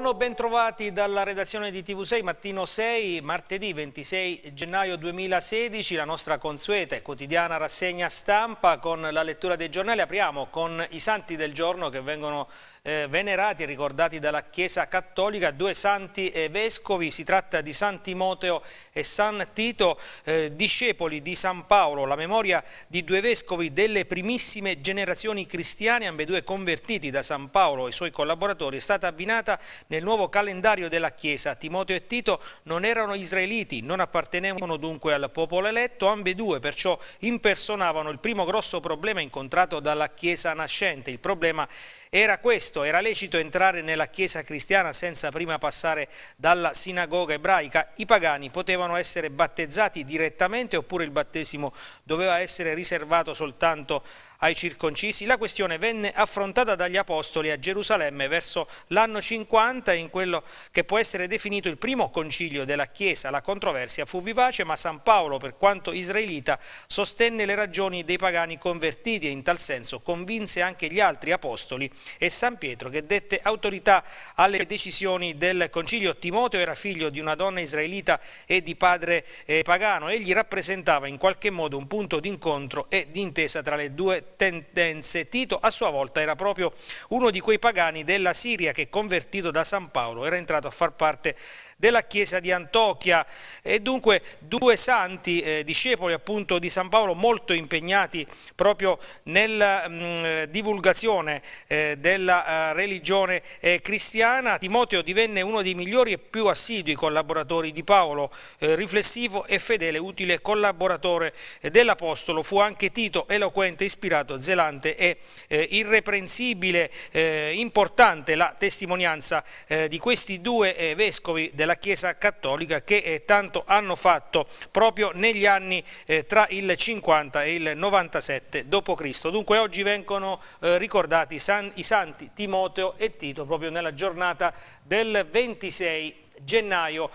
Buongiorno, bentrovati dalla redazione di TV6 Mattino 6, martedì 26 gennaio 2016, la nostra consueta e quotidiana rassegna stampa con la lettura dei giornali. Apriamo con i santi del giorno che vengono eh, venerati e ricordati dalla Chiesa Cattolica, due santi eh, vescovi, si tratta di San Timoteo e San Tito, eh, discepoli di San Paolo, la memoria di due vescovi delle primissime generazioni cristiane, ambedue convertiti da San Paolo e i suoi collaboratori, è stata abbinata nel nuovo calendario della Chiesa. Timoteo e Tito non erano israeliti, non appartenevano dunque al popolo eletto, ambedue perciò impersonavano il primo grosso problema incontrato dalla Chiesa nascente, il problema era questo, era lecito entrare nella chiesa cristiana senza prima passare dalla sinagoga ebraica. I pagani potevano essere battezzati direttamente oppure il battesimo doveva essere riservato soltanto a ai circoncisi, la questione venne affrontata dagli Apostoli a Gerusalemme verso l'anno 50 in quello che può essere definito il primo concilio della Chiesa. La controversia fu vivace, ma San Paolo, per quanto israelita, sostenne le ragioni dei pagani convertiti e in tal senso convinse anche gli altri Apostoli e San Pietro che dette autorità alle decisioni del concilio. Timoteo era figlio di una donna israelita e di padre eh, pagano, egli rappresentava in qualche modo un punto d'incontro e di intesa tra le due tendenze. Tito a sua volta era proprio uno di quei pagani della Siria che convertito da San Paolo era entrato a far parte della chiesa di Antiochia e dunque due santi eh, discepoli appunto di San Paolo molto impegnati proprio nella mh, mm, divulgazione eh, della uh, religione eh, cristiana. Timoteo divenne uno dei migliori e più assidui collaboratori di Paolo, eh, riflessivo e fedele, utile collaboratore eh, dell'Apostolo. Fu anche Tito eloquente, ispirato, zelante e irreprensibile, importante la testimonianza di questi due vescovi della la Chiesa Cattolica che eh, tanto hanno fatto proprio negli anni eh, tra il 50 e il 97 d.C. Dunque oggi vengono eh, ricordati i santi Timoteo e Tito proprio nella giornata del 26 gennaio.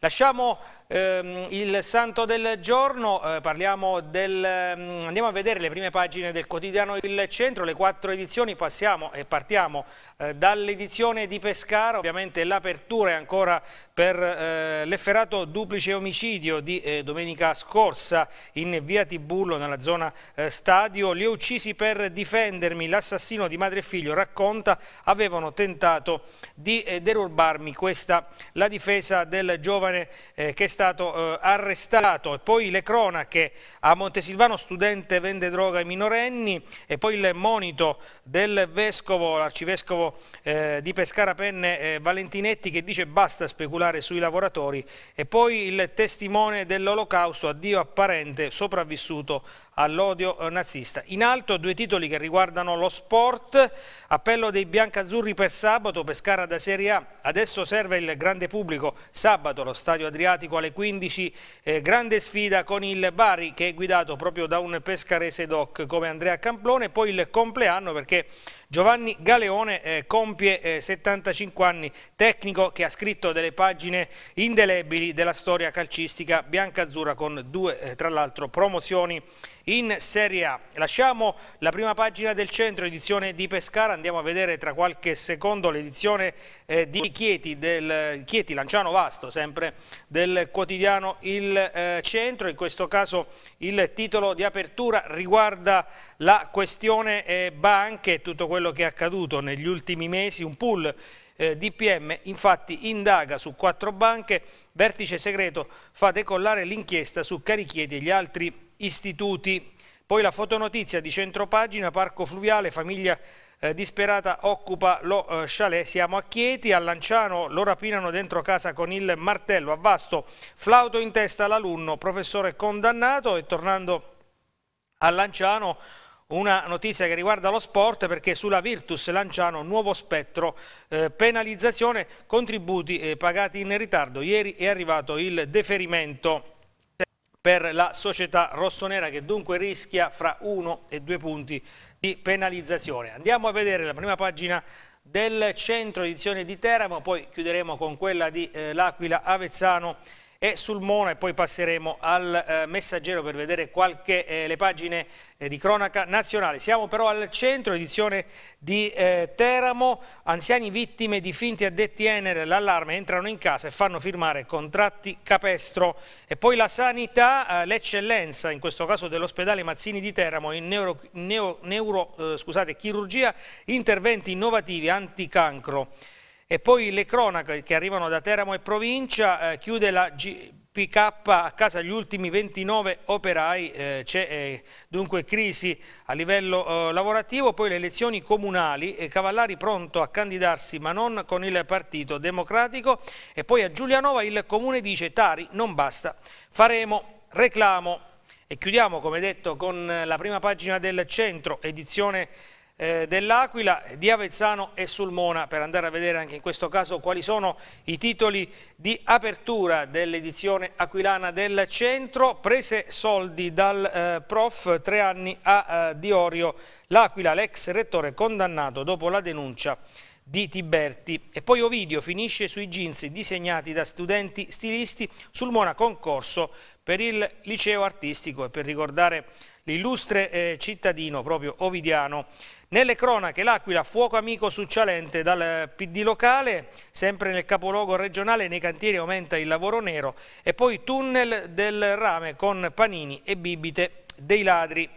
Lasciamo Ehm, il santo del giorno, eh, parliamo del, mm, andiamo a vedere le prime pagine del quotidiano Il Centro, le quattro edizioni, passiamo e partiamo eh, dall'edizione di Pescara, ovviamente l'apertura è ancora per eh, l'efferato duplice omicidio di domenica scorsa in via Tibullo nella zona stadio, li ho uccisi per difendermi, l'assassino di madre e figlio racconta avevano tentato di derubarmi, questa la difesa del giovane che sta stato eh, arrestato e poi le cronache a Montesilvano studente vende droga ai minorenni e poi il monito del vescovo, l'arcivescovo eh, di Pescara Penne eh, Valentinetti che dice basta speculare sui lavoratori e poi il testimone dell'olocausto addio apparente sopravvissuto all'odio eh, nazista. In alto due titoli che riguardano lo sport, appello dei biancazzurri per sabato, Pescara da Serie A, adesso serve il grande pubblico, sabato lo stadio Adriatico alle 15 eh, grande sfida con il Bari che è guidato proprio da un pescarese doc come Andrea Camplone, poi il compleanno perché Giovanni Galeone eh, compie eh, 75 anni, tecnico che ha scritto delle pagine indelebili della storia calcistica bianca-azzurra con due eh, tra l'altro promozioni in Serie A. Lasciamo la prima pagina del centro, edizione di Pescara, andiamo a vedere tra qualche secondo l'edizione eh, di Chieti, del, Chieti, Lanciano Vasto, sempre del quotidiano Il eh, Centro, in questo caso il titolo di apertura riguarda la questione eh, banche e tutto quello che è accaduto negli ultimi mesi, un pool eh, DPM infatti indaga su quattro banche, vertice segreto fa decollare l'inchiesta su Carichieti e gli altri istituti. Poi la fotonotizia di centropagina, parco fluviale, famiglia eh, disperata occupa lo eh, chalet. Siamo a Chieti, a Lanciano lo rapinano dentro casa con il martello. A Vasto, flauto in testa l'alunno, professore condannato e tornando a Lanciano una notizia che riguarda lo sport perché sulla Virtus Lanciano nuovo spettro eh, penalizzazione contributi eh, pagati in ritardo. Ieri è arrivato il deferimento per la società rossonera che dunque rischia fra uno e due punti di penalizzazione. Andiamo a vedere la prima pagina del centro edizione di Teramo, poi chiuderemo con quella di eh, L'Aquila Avezzano e Sulmona e poi passeremo al eh, messaggero per vedere qualche, eh, le pagine eh, di cronaca nazionale. Siamo però al centro, edizione di eh, Teramo, anziani vittime di finti addetti Enel, l'allarme, entrano in casa e fanno firmare contratti capestro e poi la sanità, eh, l'eccellenza in questo caso dell'ospedale Mazzini di Teramo in neuro, neo, neuro eh, scusate, chirurgia, interventi innovativi anticancro. E poi le cronache che arrivano da Teramo e provincia, eh, chiude la GPK a casa gli ultimi 29 operai, eh, c'è eh, dunque crisi a livello eh, lavorativo, poi le elezioni comunali, e eh, Cavallari pronto a candidarsi ma non con il Partito Democratico e poi a Giulianova il comune dice Tari non basta, faremo reclamo. E chiudiamo come detto con eh, la prima pagina del centro edizione eh, dell'Aquila, di Avezzano e Sulmona per andare a vedere anche in questo caso quali sono i titoli di apertura dell'edizione aquilana del centro. Prese soldi dal eh, prof, tre anni a eh, Diorio L'Aquila, l'ex rettore condannato dopo la denuncia di Tiberti. E poi Ovidio finisce sui jeans disegnati da studenti stilisti Sulmona concorso per il liceo artistico e per ricordare l'illustre eh, cittadino proprio ovidiano nelle cronache l'Aquila, fuoco amico su Cialente dal PD locale, sempre nel capoluogo regionale nei cantieri aumenta il lavoro nero e poi tunnel del rame con panini e bibite dei ladri.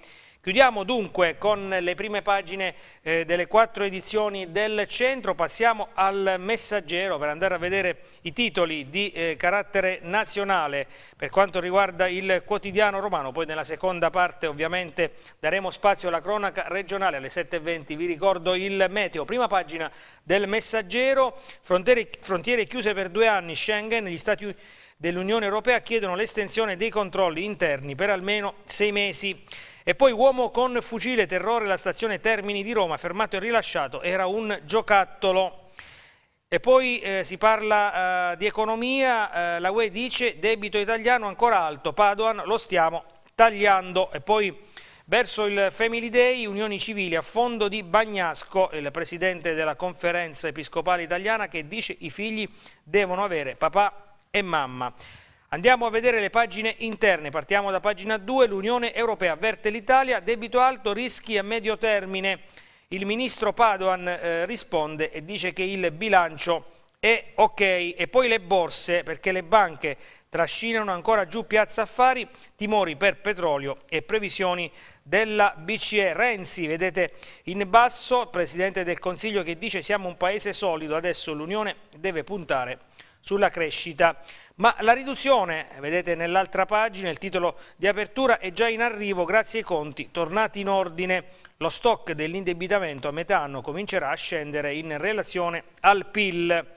Chiudiamo dunque con le prime pagine eh, delle quattro edizioni del centro, passiamo al messaggero per andare a vedere i titoli di eh, carattere nazionale per quanto riguarda il quotidiano romano, poi nella seconda parte ovviamente daremo spazio alla cronaca regionale alle 7.20, vi ricordo il meteo, prima pagina del messaggero, frontiere, frontiere chiuse per due anni, Schengen, gli Stati Uniti dell'Unione Europea chiedono l'estensione dei controlli interni per almeno sei mesi. E poi uomo con fucile terrore la stazione Termini di Roma, fermato e rilasciato, era un giocattolo. E poi eh, si parla eh, di economia, eh, la UE dice debito italiano ancora alto, Padoan lo stiamo tagliando. E poi verso il Family Day, unioni civili a fondo di Bagnasco, il presidente della conferenza episcopale italiana che dice i figli devono avere papà e mamma. Andiamo a vedere le pagine interne, partiamo da pagina 2, l'Unione Europea avverte l'Italia, debito alto, rischi a medio termine. Il ministro Padoan eh, risponde e dice che il bilancio è ok e poi le borse perché le banche trascinano ancora giù Piazza Affari, timori per petrolio e previsioni della BCE. Renzi, vedete in basso, Presidente del Consiglio che dice siamo un paese solido, adesso l'Unione deve puntare sulla crescita. Ma la riduzione, vedete nell'altra pagina, il titolo di apertura, è già in arrivo grazie ai conti tornati in ordine. Lo stock dell'indebitamento a metà anno comincerà a scendere in relazione al PIL.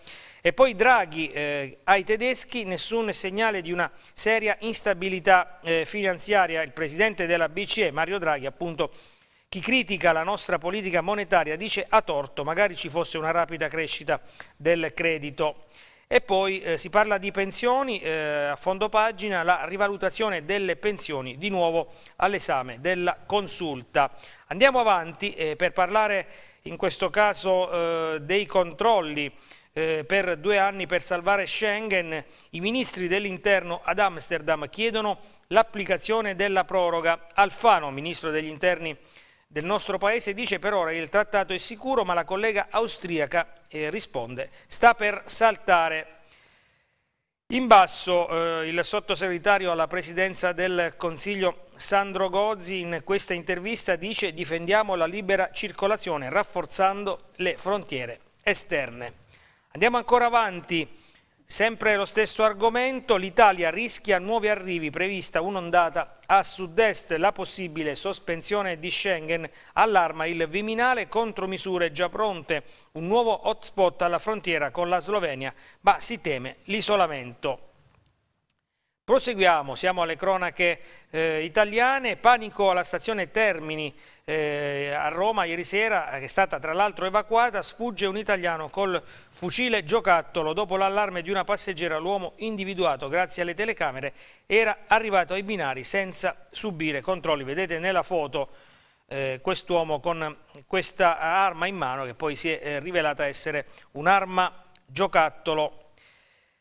E poi Draghi eh, ai tedeschi, nessun segnale di una seria instabilità eh, finanziaria. Il presidente della BCE, Mario Draghi, appunto, chi critica la nostra politica monetaria dice a torto, magari ci fosse una rapida crescita del credito. E poi eh, si parla di pensioni, eh, a fondo pagina la rivalutazione delle pensioni di nuovo all'esame della consulta. Andiamo avanti eh, per parlare in questo caso eh, dei controlli eh, per due anni per salvare Schengen. I ministri dell'interno ad Amsterdam chiedono l'applicazione della proroga. Alfano, ministro degli interni del nostro paese dice per ora che il trattato è sicuro ma la collega austriaca eh, risponde sta per saltare. In basso eh, il sottosegretario alla presidenza del Consiglio Sandro Gozzi in questa intervista dice difendiamo la libera circolazione rafforzando le frontiere esterne. Andiamo ancora avanti Sempre lo stesso argomento, l'Italia rischia nuovi arrivi, prevista un'ondata a sud-est, la possibile sospensione di Schengen, allarma il Viminale, contromisure già pronte, un nuovo hotspot alla frontiera con la Slovenia, ma si teme l'isolamento. Proseguiamo, siamo alle cronache eh, italiane, panico alla stazione Termini, eh, a Roma ieri sera, eh, che è stata tra l'altro evacuata, sfugge un italiano col fucile giocattolo. Dopo l'allarme di una passeggera, l'uomo individuato grazie alle telecamere era arrivato ai binari senza subire controlli. Vedete nella foto eh, quest'uomo con questa arma in mano che poi si è eh, rivelata essere un'arma giocattolo.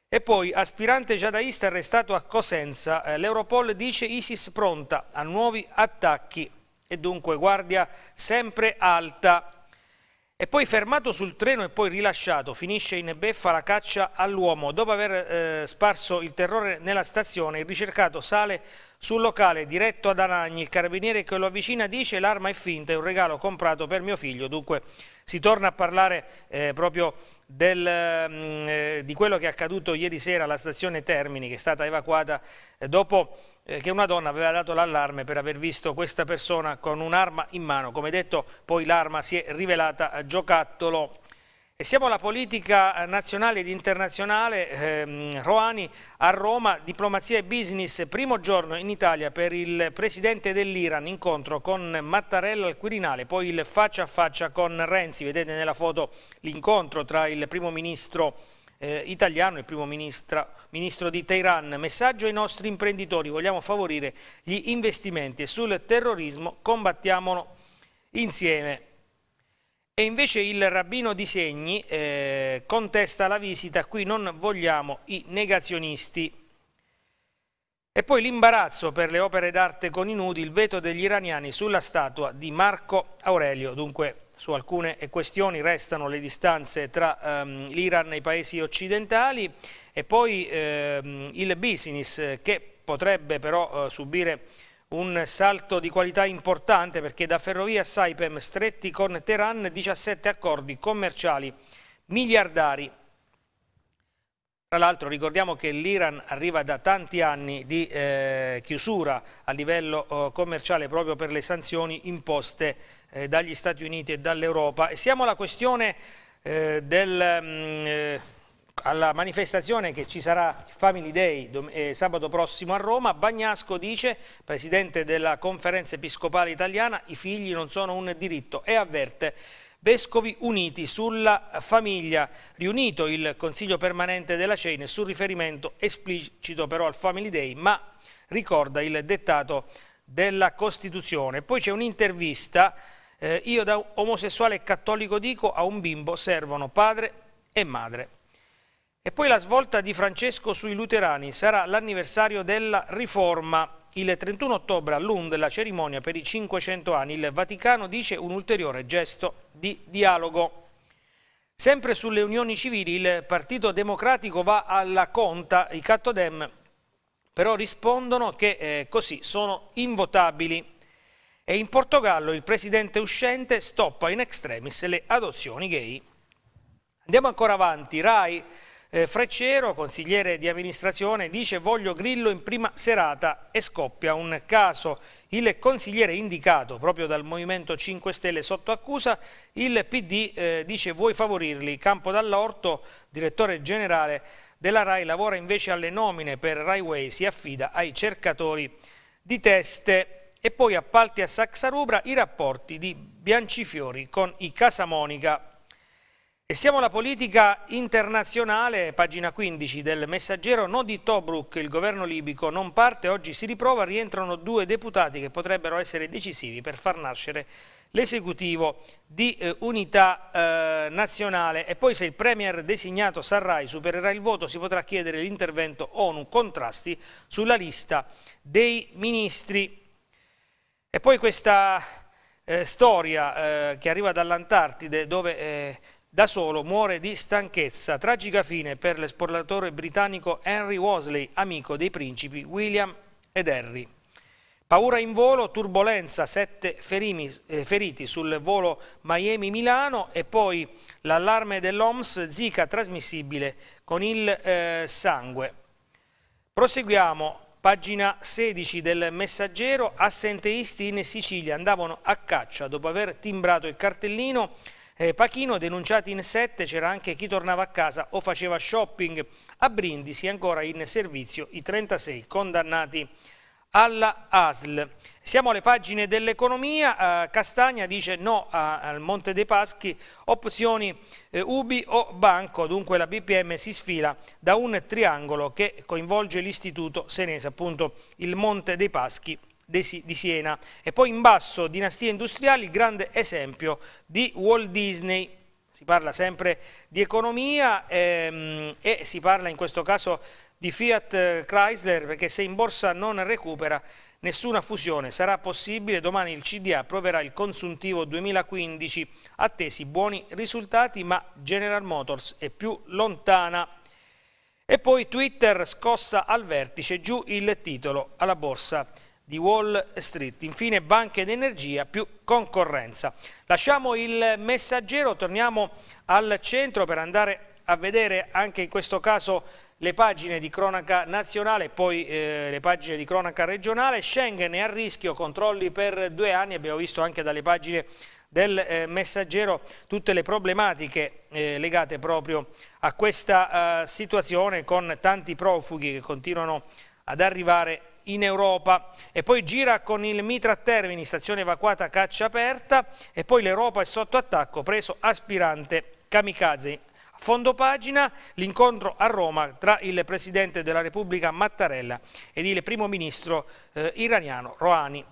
E poi, aspirante jadaista arrestato a Cosenza, eh, l'Europol dice ISIS pronta a nuovi attacchi e dunque guardia sempre alta. E poi fermato sul treno e poi rilasciato, finisce in beffa la caccia all'uomo. Dopo aver eh, sparso il terrore nella stazione, il ricercato sale sul locale diretto ad Aragni, il carabiniere che lo avvicina dice l'arma è finta, è un regalo comprato per mio figlio, dunque si torna a parlare eh, proprio del, mm, eh, di quello che è accaduto ieri sera alla stazione Termini che è stata evacuata eh, dopo eh, che una donna aveva dato l'allarme per aver visto questa persona con un'arma in mano, come detto poi l'arma si è rivelata giocattolo siamo alla politica nazionale ed internazionale, ehm, Roani a Roma, diplomazia e business, primo giorno in Italia per il presidente dell'Iran, incontro con Mattarella al Quirinale, poi il faccia a faccia con Renzi, vedete nella foto l'incontro tra il primo ministro eh, italiano e il primo ministra, ministro di Teheran. Messaggio ai nostri imprenditori, vogliamo favorire gli investimenti e sul terrorismo combattiamolo insieme. E invece il rabbino di Segni eh, contesta la visita, qui non vogliamo i negazionisti. E poi l'imbarazzo per le opere d'arte con i nudi, il veto degli iraniani sulla statua di Marco Aurelio. Dunque su alcune questioni restano le distanze tra ehm, l'Iran e i paesi occidentali e poi ehm, il business eh, che potrebbe però eh, subire un salto di qualità importante perché da Ferrovia a Saipem stretti con Teheran 17 accordi commerciali miliardari. Tra l'altro ricordiamo che l'Iran arriva da tanti anni di eh, chiusura a livello eh, commerciale proprio per le sanzioni imposte eh, dagli Stati Uniti e dall'Europa. E siamo alla questione eh, del... Mh, mm, eh, alla manifestazione che ci sarà Family Day eh, sabato prossimo a Roma, Bagnasco dice, presidente della conferenza episcopale italiana, i figli non sono un diritto e avverte Vescovi Uniti sulla famiglia, riunito il Consiglio permanente della CEI, nessun riferimento esplicito però al Family Day, ma ricorda il dettato della Costituzione. Poi c'è un'intervista, eh, io da omosessuale e cattolico dico a un bimbo servono padre e madre. E poi la svolta di Francesco sui luterani sarà l'anniversario della riforma. Il 31 ottobre a Lund la cerimonia per i 500 anni. Il Vaticano dice un ulteriore gesto di dialogo. Sempre sulle unioni civili il Partito Democratico va alla conta, i Cattodem però rispondono che eh, così sono invotabili. E in Portogallo il presidente uscente stoppa in extremis le adozioni gay. Andiamo ancora avanti, RAI eh, Freccero, consigliere di amministrazione, dice voglio Grillo in prima serata e scoppia un caso. Il consigliere indicato proprio dal Movimento 5 Stelle sotto accusa, il PD eh, dice vuoi favorirli. Campo Dall'Orto, direttore generale della RAI, lavora invece alle nomine per RaiWay, si affida ai cercatori di teste e poi appalti a Saxarubra i rapporti di Biancifiori con i Casamonica e siamo alla politica internazionale, pagina 15 del messaggero, no di Tobruk, il governo libico non parte, oggi si riprova, rientrano due deputati che potrebbero essere decisivi per far nascere l'esecutivo di eh, unità eh, nazionale e poi se il premier designato Sarrai supererà il voto si potrà chiedere l'intervento ONU contrasti sulla lista dei ministri. E poi questa eh, storia eh, che arriva dall'Antartide dove eh, da solo muore di stanchezza. Tragica fine per l'esploratore britannico Henry Worsley, amico dei principi William ed Harry. Paura in volo, turbolenza, sette ferimi, eh, feriti sul volo Miami-Milano e poi l'allarme dell'OMS, zika trasmissibile con il eh, sangue. Proseguiamo, pagina 16 del messaggero, assenteisti in Sicilia andavano a caccia dopo aver timbrato il cartellino eh, Pachino, denunciati in sette c'era anche chi tornava a casa o faceva shopping. A Brindisi ancora in servizio i 36 condannati alla ASL. Siamo alle pagine dell'economia, eh, Castagna dice no a, al Monte dei Paschi, opzioni eh, Ubi o Banco, dunque la BPM si sfila da un triangolo che coinvolge l'istituto senese, appunto il Monte dei Paschi di Siena e poi in basso dinastie industriali, il grande esempio di Walt Disney. Si parla sempre di economia ehm, e si parla in questo caso di Fiat Chrysler perché se in borsa non recupera nessuna fusione sarà possibile, domani il CDA approverà il consuntivo 2015, attesi buoni risultati ma General Motors è più lontana. E poi Twitter scossa al vertice, giù il titolo alla borsa di Wall Street. Infine banche ed energia più concorrenza. Lasciamo il messaggero, torniamo al centro per andare a vedere anche in questo caso le pagine di cronaca nazionale e poi eh, le pagine di cronaca regionale. Schengen è a rischio, controlli per due anni, abbiamo visto anche dalle pagine del eh, messaggero tutte le problematiche eh, legate proprio a questa eh, situazione con tanti profughi che continuano ad arrivare in Europa e poi gira con il Mitra Termini, stazione evacuata caccia aperta e poi l'Europa è sotto attacco, preso aspirante Kamikaze. Fondo pagina l'incontro a Roma tra il Presidente della Repubblica Mattarella ed il Primo Ministro eh, iraniano Rouhani.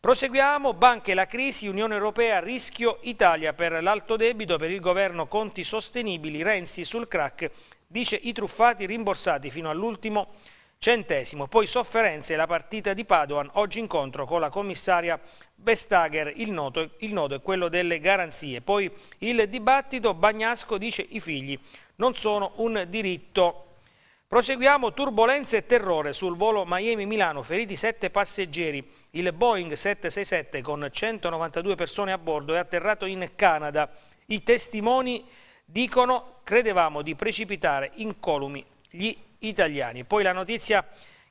Proseguiamo, banche la crisi, Unione Europea, rischio Italia per l'alto debito, per il governo conti sostenibili, Renzi sul crack, dice i truffati rimborsati fino all'ultimo Centesimo, poi sofferenze la partita di Padoan, oggi incontro con la commissaria Vestager, il, il, nodo è quello delle garanzie. Poi il dibattito, Bagnasco dice i figli non sono un diritto. Proseguiamo turbolenze e terrore sul volo Miami-Milano, feriti sette passeggeri. Il Boeing 767 con 192 persone a bordo è atterrato in Canada. I testimoni dicono credevamo di precipitare incolumi gli italiani. Poi la notizia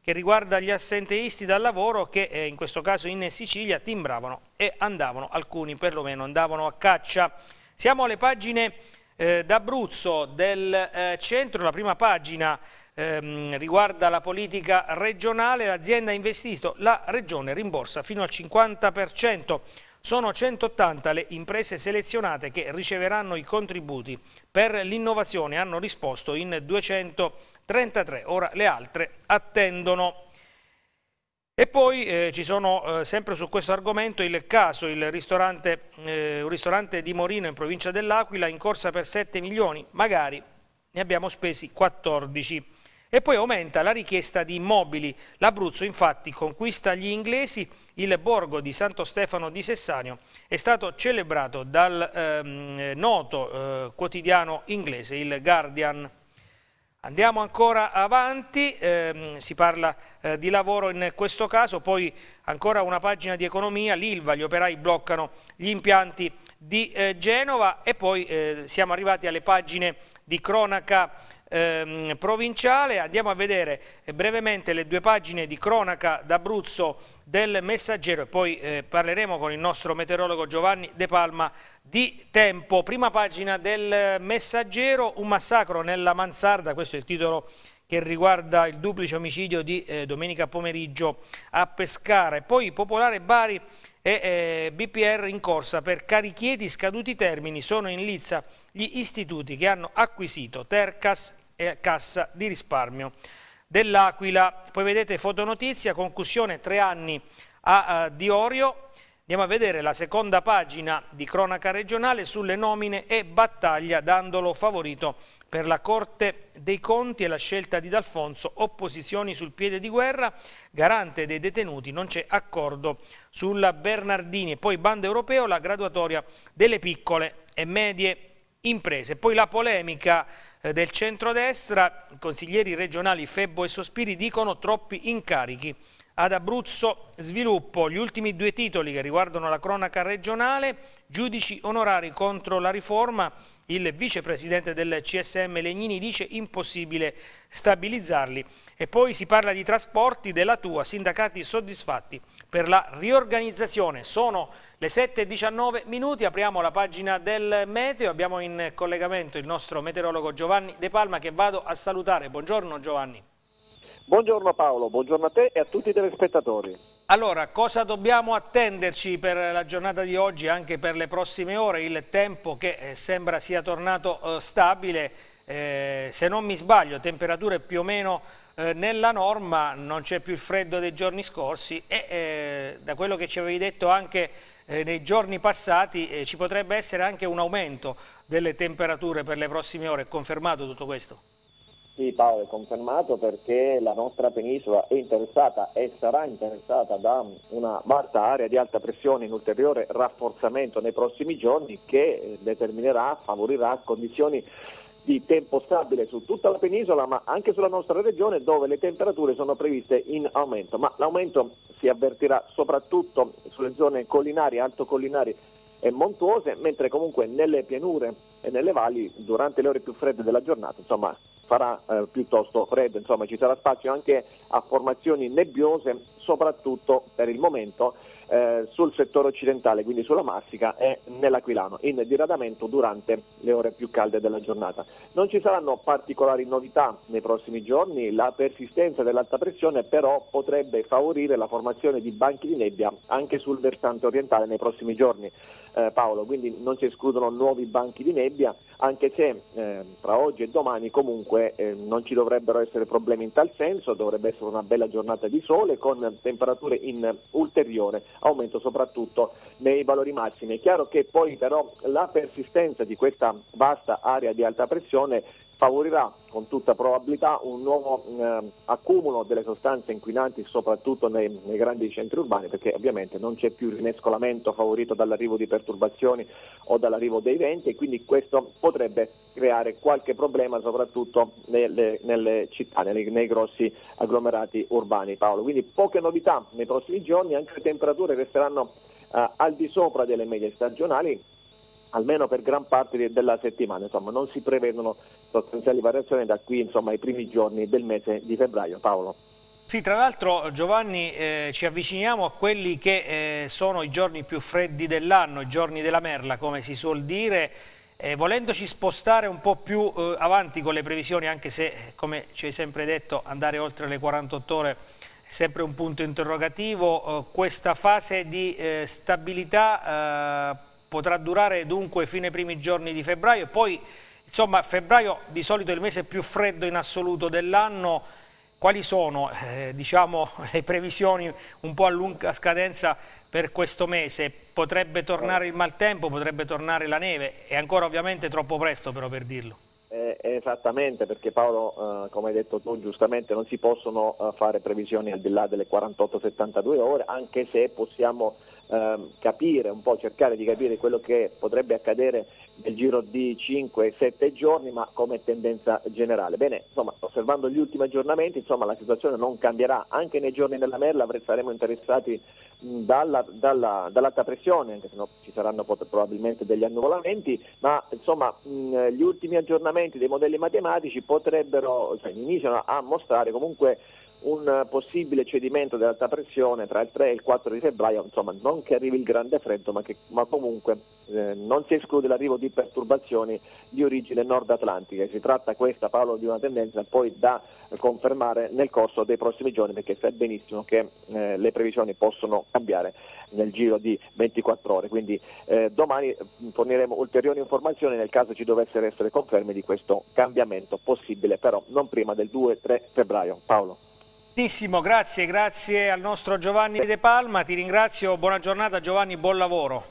che riguarda gli assenteisti dal lavoro che eh, in questo caso in Sicilia timbravano e andavano, alcuni perlomeno andavano a caccia. Siamo alle pagine eh, d'Abruzzo del eh, centro, la prima pagina ehm, riguarda la politica regionale, l'azienda ha investito, la regione rimborsa fino al 50%. Sono 180 le imprese selezionate che riceveranno i contributi per l'innovazione, hanno risposto in 200 33. Ora le altre attendono. E poi eh, ci sono eh, sempre su questo argomento il caso, il ristorante, eh, un ristorante di Morino in provincia dell'Aquila in corsa per 7 milioni, magari ne abbiamo spesi 14. E poi aumenta la richiesta di immobili. L'Abruzzo infatti conquista gli inglesi, il borgo di Santo Stefano di Sessanio è stato celebrato dal ehm, noto eh, quotidiano inglese, il Guardian. Andiamo ancora avanti, ehm, si parla eh, di lavoro in questo caso, poi ancora una pagina di economia, l'ILVA, gli operai bloccano gli impianti di eh, Genova e poi eh, siamo arrivati alle pagine di cronaca ehm, provinciale. Andiamo a vedere eh, brevemente le due pagine di cronaca d'Abruzzo del Messaggero e poi eh, parleremo con il nostro meteorologo Giovanni De Palma di tempo. Prima pagina del Messaggero, un massacro nella Mansarda, questo è il titolo che riguarda il duplice omicidio di eh, domenica pomeriggio a Pescara. E poi Popolare Bari e eh, BPR in corsa per carichieti scaduti termini sono in lizza gli istituti che hanno acquisito Tercas e Cassa di Risparmio dell'Aquila. Poi vedete fotonotizia, concussione tre anni a uh, eh, Diorio. Andiamo a vedere la seconda pagina di cronaca regionale sulle nomine e battaglia dandolo favorito per la Corte dei Conti e la scelta di D'Alfonso, opposizioni sul piede di guerra, garante dei detenuti, non c'è accordo sulla Bernardini. Poi bando europeo, la graduatoria delle piccole e medie imprese. Poi la polemica eh, del centrodestra, consiglieri regionali Febbo e Sospiri dicono troppi incarichi. Ad Abruzzo Sviluppo, gli ultimi due titoli che riguardano la cronaca regionale, giudici onorari contro la riforma, il vicepresidente del CSM Legnini dice impossibile stabilizzarli. E poi si parla di trasporti, della tua, sindacati soddisfatti, per la riorganizzazione. Sono le 7.19 minuti, apriamo la pagina del meteo, abbiamo in collegamento il nostro meteorologo Giovanni De Palma che vado a salutare. Buongiorno Giovanni. Buongiorno Paolo, buongiorno a te e a tutti i telespettatori. Allora, cosa dobbiamo attenderci per la giornata di oggi, anche per le prossime ore? Il tempo che eh, sembra sia tornato eh, stabile, eh, se non mi sbaglio, temperature più o meno eh, nella norma non c'è più il freddo dei giorni scorsi e eh, da quello che ci avevi detto anche eh, nei giorni passati eh, ci potrebbe essere anche un aumento delle temperature per le prossime ore, è confermato tutto questo? Sì Paolo, è confermato perché la nostra penisola è interessata e sarà interessata da una vasta area di alta pressione in ulteriore rafforzamento nei prossimi giorni che eh, determinerà, favorirà condizioni di tempo stabile su tutta la penisola ma anche sulla nostra regione dove le temperature sono previste in aumento, ma l'aumento si avvertirà soprattutto sulle zone collinari, altocollinari e montuose, mentre comunque nelle pianure e nelle valli durante le ore più fredde della giornata, insomma, farà eh, piuttosto freddo, insomma, ci sarà spazio anche a formazioni nebbiose, soprattutto per il momento eh, sul settore occidentale, quindi sulla massica, e nell'Aquilano, in diradamento durante le ore più calde della giornata. Non ci saranno particolari novità nei prossimi giorni, la persistenza dell'alta pressione però potrebbe favorire la formazione di banchi di nebbia anche sul versante orientale nei prossimi giorni. Eh, Paolo, quindi non si escludono nuovi banchi di nebbia anche se eh, tra oggi e domani comunque eh, non ci dovrebbero essere problemi in tal senso, dovrebbe essere una bella giornata di sole con temperature in ulteriore aumento soprattutto nei valori massimi. È chiaro che poi però la persistenza di questa vasta area di alta pressione favorirà con tutta probabilità un nuovo eh, accumulo delle sostanze inquinanti soprattutto nei, nei, grandi centri urbani perché ovviamente non c'è più il rimescolamento favorito dall'arrivo di perturbazioni o dall'arrivo dei venti e quindi questo potrebbe creare qualche problema soprattutto nelle, nelle città, nei, nei, grossi agglomerati urbani. Paolo. Quindi poche novità nei prossimi giorni, anche le temperature resteranno eh, al di sopra delle medie stagionali, almeno per gran parte della settimana. Insomma, non si prevedono sostanziali variazioni da qui insomma, ai primi giorni del mese di febbraio. Paolo. Sì, tra l'altro Giovanni eh, ci avviciniamo a quelli che eh, sono i giorni più freddi dell'anno, i giorni della merla come si suol dire, eh, volendoci spostare un po' più eh, avanti con le previsioni anche se come ci hai sempre detto andare oltre le 48 ore è sempre un punto interrogativo, eh, questa fase di eh, stabilità potrà durare dunque fino ai primi giorni di febbraio, e poi insomma febbraio di solito è il mese più freddo in assoluto dell'anno, quali sono eh, diciamo, le previsioni un po' a lunga scadenza per questo mese? Potrebbe tornare il maltempo, potrebbe tornare la neve, è ancora ovviamente troppo presto però per dirlo. Eh, esattamente, perché Paolo, eh, come hai detto tu giustamente, non si possono eh, fare previsioni al di là delle 48-72 ore, anche se possiamo Ehm, capire un po', cercare di capire quello che potrebbe accadere nel giro di 5-7 giorni, ma come tendenza generale. Bene, insomma, osservando gli ultimi aggiornamenti, insomma, la situazione non cambierà. Anche nei giorni della merla saremo interessati dalla, dalla, dall'alta pressione, anche se no ci saranno pot- probabilmente degli annuvolamenti, ma insomma mh, gli ultimi aggiornamenti dei modelli matematici potrebbero, cioè, iniziano a mostrare comunque un possibile cedimento dell'alta pressione tra il 3 e il 4 di febbraio, insomma non che arrivi il grande freddo, ma, che, ma comunque eh, non si esclude l'arrivo di perturbazioni di origine nord-atlantica. Si tratta questa, Paolo, di una tendenza poi da confermare nel corso dei prossimi giorni, perché sa benissimo che eh, le previsioni possono cambiare nel giro di 24 ore. Quindi eh, domani forniremo ulteriori informazioni nel caso ci dovessero essere confermi di questo cambiamento possibile, però non prima del 2-3 febbraio. Paolo. Benissimo, grazie, grazie al nostro Giovanni De Palma, ti ringrazio, buona giornata Giovanni, buon lavoro.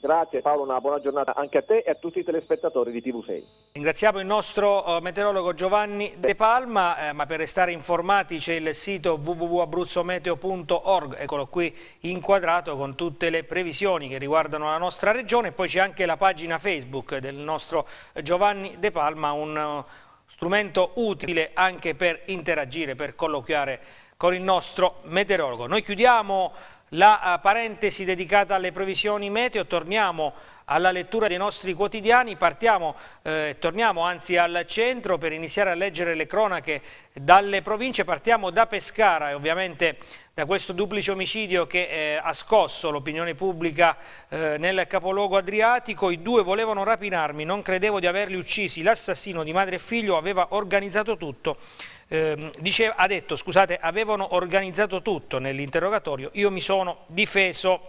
Grazie Paolo, una buona giornata anche a te e a tutti i telespettatori di TV6. Ringraziamo il nostro eh, meteorologo Giovanni De Palma, eh, ma per restare informati c'è il sito www.abruzzometeo.org, eccolo qui inquadrato con tutte le previsioni che riguardano la nostra regione, poi c'è anche la pagina Facebook del nostro Giovanni De Palma, un, strumento utile anche per interagire, per colloquiare con il nostro meteorologo. Noi chiudiamo la eh, parentesi dedicata alle previsioni meteo, torniamo alla lettura dei nostri quotidiani, partiamo, eh, torniamo anzi al centro per iniziare a leggere le cronache dalle province, partiamo da Pescara e ovviamente da questo duplice omicidio che eh, ha scosso l'opinione pubblica eh, nel capoluogo adriatico, i due volevano rapinarmi, non credevo di averli uccisi, l'assassino di madre e figlio aveva organizzato tutto. Eh, dice, ha detto, scusate, avevano organizzato tutto nell'interrogatorio, io mi sono difeso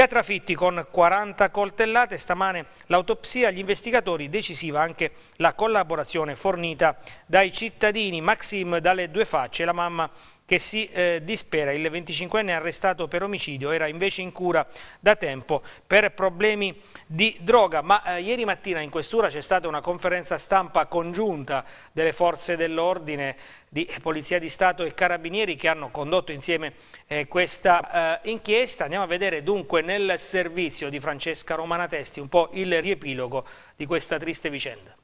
ha Trafitti con 40 coltellate, stamane l'autopsia gli investigatori, decisiva anche la collaborazione fornita dai cittadini. Maxim dalle due facce, la mamma che si eh, dispera. Il 25enne arrestato per omicidio era invece in cura da tempo per problemi di droga. Ma eh, ieri mattina in questura c'è stata una conferenza stampa congiunta delle forze dell'ordine di Polizia di Stato e Carabinieri che hanno condotto insieme eh, questa eh, inchiesta. Andiamo a vedere dunque nel servizio di Francesca Romana Testi un po' il riepilogo di questa triste vicenda.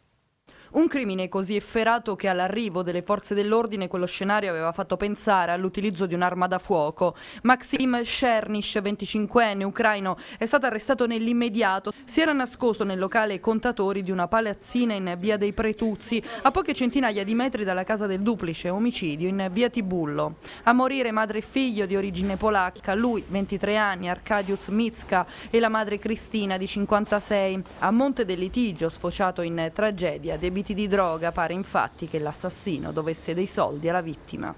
Un crimine così efferato che all'arrivo delle forze dell'ordine quello scenario aveva fatto pensare all'utilizzo di un'arma da fuoco. Maxim Shernish, 25enne ucraino, è stato arrestato nell'immediato. Si era nascosto nel locale contatori di una palazzina in via dei Pretuzzi, a poche centinaia di metri dalla casa del duplice omicidio in via Tibullo. A morire madre e figlio di origine polacca, lui, 23 anni, Arkadiusz Mitska e la madre Cristina di 56, a monte del litigio sfociato in tragedia. Debil- proibiti di droga, pare infatti che l'assassino dovesse dei soldi alla vittima.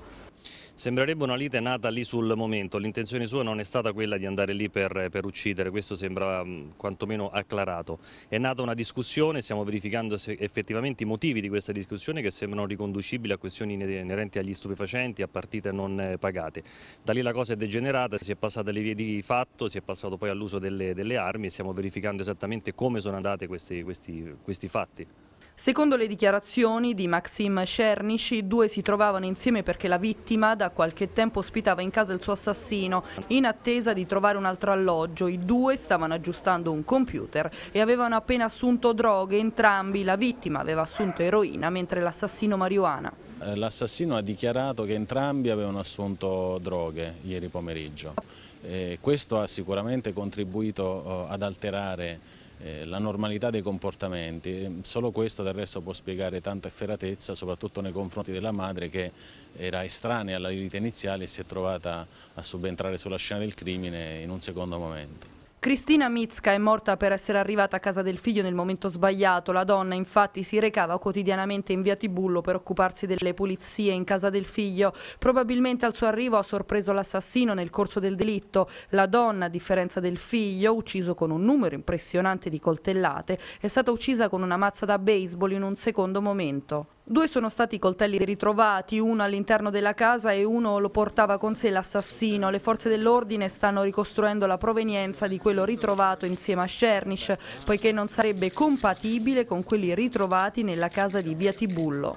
Sembrerebbe una lite nata lì sul momento, l'intenzione sua non è stata quella di andare lì per, per uccidere, questo sembra mh, mm, quantomeno acclarato. È nata una discussione, stiamo verificando se effettivamente i motivi di questa discussione che sembrano riconducibili a questioni inerenti agli stupefacenti, a partite non eh, pagate. Da lì la cosa è degenerata, si è passata alle vie di fatto, si è passato poi all'uso delle, delle, armi e stiamo verificando esattamente come sono andate questi, questi, questi fatti. Secondo le dichiarazioni di Maxim Cernici, i due si trovavano insieme perché la vittima da qualche tempo ospitava in casa il suo assassino. In attesa di trovare un altro alloggio, i due stavano aggiustando un computer e avevano appena assunto droghe, entrambi. La vittima aveva assunto eroina, mentre l'assassino marijuana. Eh, l'assassino ha dichiarato che entrambi avevano assunto droghe ieri pomeriggio. E eh, questo ha sicuramente contribuito oh, ad alterare eh, la normalità dei comportamenti. Eh, solo questo del resto può spiegare tanta efferatezza, soprattutto nei confronti della madre che era estranea alla vita iniziale e si è trovata a subentrare sulla scena del crimine in un secondo momento. Cristina Mizca è morta per essere arrivata a casa del figlio nel momento sbagliato. La donna infatti si recava quotidianamente in via Tibullo per occuparsi delle pulizie in casa del figlio. Probabilmente al suo arrivo ha sorpreso l'assassino nel corso del delitto. La donna, a differenza del figlio, ucciso con un numero impressionante di coltellate, è stata uccisa con una mazza da baseball in un secondo momento. Due sono stati i coltelli ritrovati, uno all'interno della casa e uno lo portava con sé l'assassino. Le forze dell'ordine stanno ricostruendo la provenienza di quello ritrovato insieme a Cernish, poiché non sarebbe compatibile con quelli ritrovati nella casa di Via Tibullo.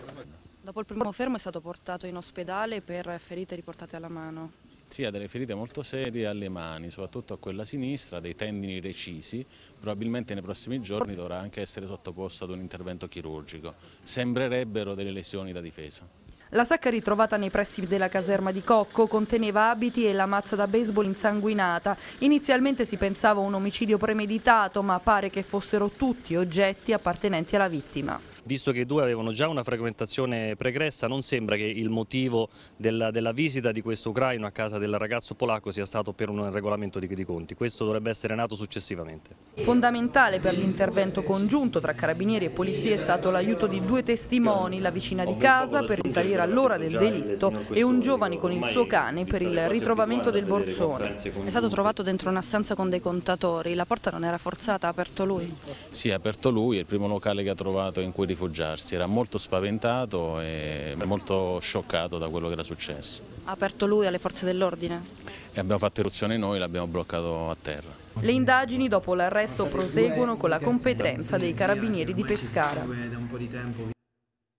Dopo il primo fermo è stato portato in ospedale per ferite riportate alla mano. Sì, ha delle ferite molto serie alle mani, soprattutto a quella sinistra, dei tendini recisi. Probabilmente nei prossimi giorni dovrà anche essere sottoposto ad un intervento chirurgico. Sembrerebbero delle lesioni da difesa. La sacca ritrovata nei pressi della caserma di Cocco conteneva abiti e la mazza da baseball insanguinata. Inizialmente si pensava un omicidio premeditato, ma pare che fossero tutti oggetti appartenenti alla vittima visto che i due avevano già una frequentazione pregressa, non sembra che il motivo della, della visita di questo ucraino a casa del ragazzo polacco sia stato per un regolamento di, di conti. Questo dovrebbe essere nato successivamente. Fondamentale per l'intervento congiunto tra carabinieri e polizia è stato l'aiuto di due testimoni, la vicina di casa per risalire all'ora del delitto e un giovane con il suo cane per il ritrovamento del borsone. È stato trovato dentro una stanza con dei contatori, la porta non era forzata, ha aperto lui? Sì, ha aperto lui, è il primo locale che ha trovato in cui rifugiarsi, era molto spaventato e molto scioccato da quello che era successo. Ha aperto lui alle forze dell'ordine? E abbiamo fatto eruzione noi e l'abbiamo bloccato a terra. Le indagini dopo l'arresto proseguono con la competenza dei carabinieri di Pescara.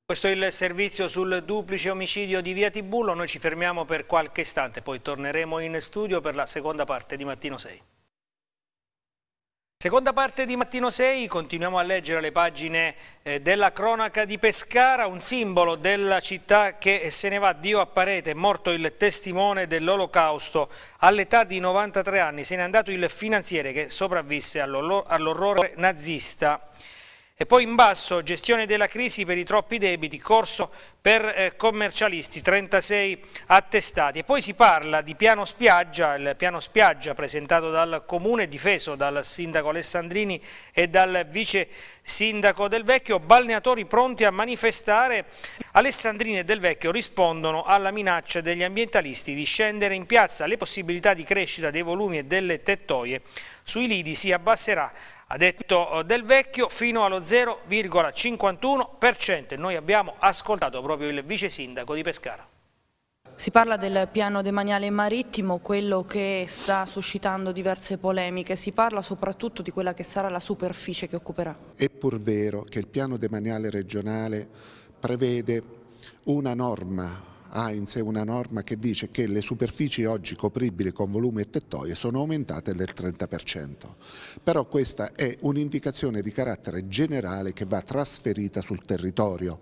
Questo è il servizio sul duplice omicidio di Via Tibullo, noi ci fermiamo per qualche istante, poi torneremo in studio per la seconda parte di Mattino 6. Seconda parte di Mattino 6, continuiamo a leggere le pagine eh, della cronaca di Pescara, un simbolo della città che se ne va, Dio a parete, morto il testimone dell'olocausto, all'età di 93 anni se n'è andato il finanziere che sopravvisse all'orrore nazista. E poi in basso, gestione della crisi per i troppi debiti, corso per eh, commercialisti, 36 attestati. E poi si parla di piano spiaggia, il piano spiaggia presentato dal Comune, difeso dal sindaco Alessandrini e dal vice sindaco Del Vecchio, balneatori pronti a manifestare. Alessandrini e Del Vecchio rispondono alla minaccia degli ambientalisti di scendere in piazza. Le possibilità di crescita dei volumi e delle tettoie sui lidi si abbasserà ha detto eh, del vecchio, fino allo 0,51%. Noi abbiamo ascoltato proprio il vice sindaco di Pescara. Si parla del piano demaniale marittimo, quello che sta suscitando diverse polemiche, si parla soprattutto di quella che sarà la superficie che occuperà. È pur vero che il piano demaniale regionale prevede una norma ha in sé una norma che dice che le superfici oggi copribili con volume e tettoie sono aumentate del 30%. Però questa è un'indicazione di carattere generale che va trasferita sul territorio.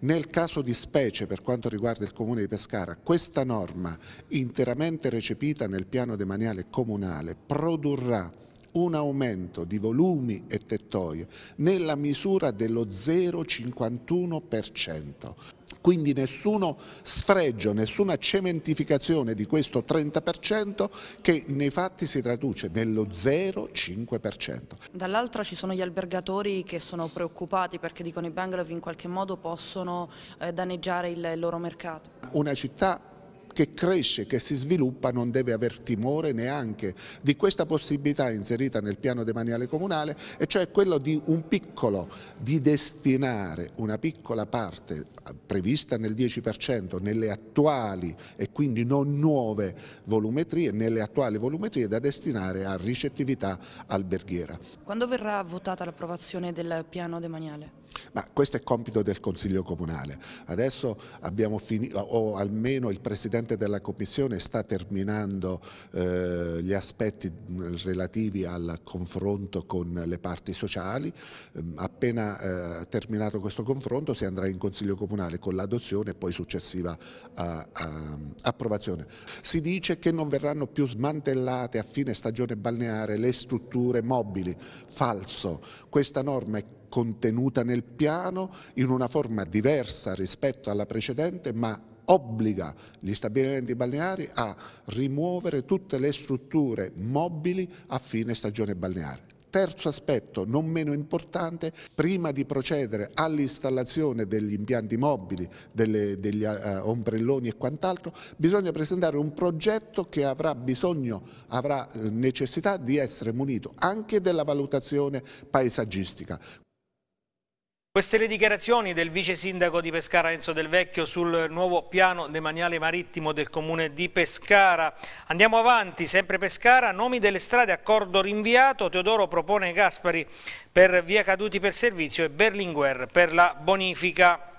Nel caso di specie, per quanto riguarda il Comune di Pescara, questa norma interamente recepita nel piano demaniale comunale produrrà un aumento di volumi e tettoie nella misura dello 0,51%. Quindi nessuno sfregio, nessuna cementificazione di questo 30% che nei fatti si traduce nello 0,5%. Dall'altra ci sono gli albergatori che sono preoccupati perché dicono i bungalow in qualche modo possono eh, danneggiare il loro mercato. Una città che cresce, che si sviluppa, non deve aver timore neanche di questa possibilità inserita nel piano demaniale comunale, e cioè quello di un piccolo, di destinare una piccola parte eh, prevista nel 10% nelle attuali e quindi non nuove volumetrie, nelle attuali volumetrie da destinare a ricettività alberghiera. Quando verrà votata l'approvazione del piano demaniale? Ma questo è compito del Consiglio Comunale. Adesso abbiamo finito, o almeno il Presidente della Commissione sta terminando eh, gli aspetti relativi al confronto con le parti sociali. Ehm, appena eh, terminato questo confronto si andrà in Consiglio Comunale con l'adozione e poi successiva a, a, approvazione. Si dice che non verranno più smantellate a fine stagione balneare le strutture mobili. Falso. Questa norma è contenuta nel piano in una forma diversa rispetto alla precedente ma obbliga gli stabilimenti balneari a rimuovere tutte le strutture mobili a fine stagione balneare. Terzo aspetto, non meno importante, prima di procedere all'installazione degli impianti mobili, delle, degli uh, ombrelloni e quant'altro, bisogna presentare un progetto che avrà bisogno, avrà eh, necessità di essere munito anche della valutazione paesaggistica. Queste le dichiarazioni del vice sindaco di Pescara Enzo Del Vecchio sul nuovo piano demaniale marittimo del comune di Pescara. Andiamo avanti, sempre Pescara, nomi delle strade, accordo rinviato, Teodoro propone Gaspari per via caduti per servizio e Berlinguer per la bonifica.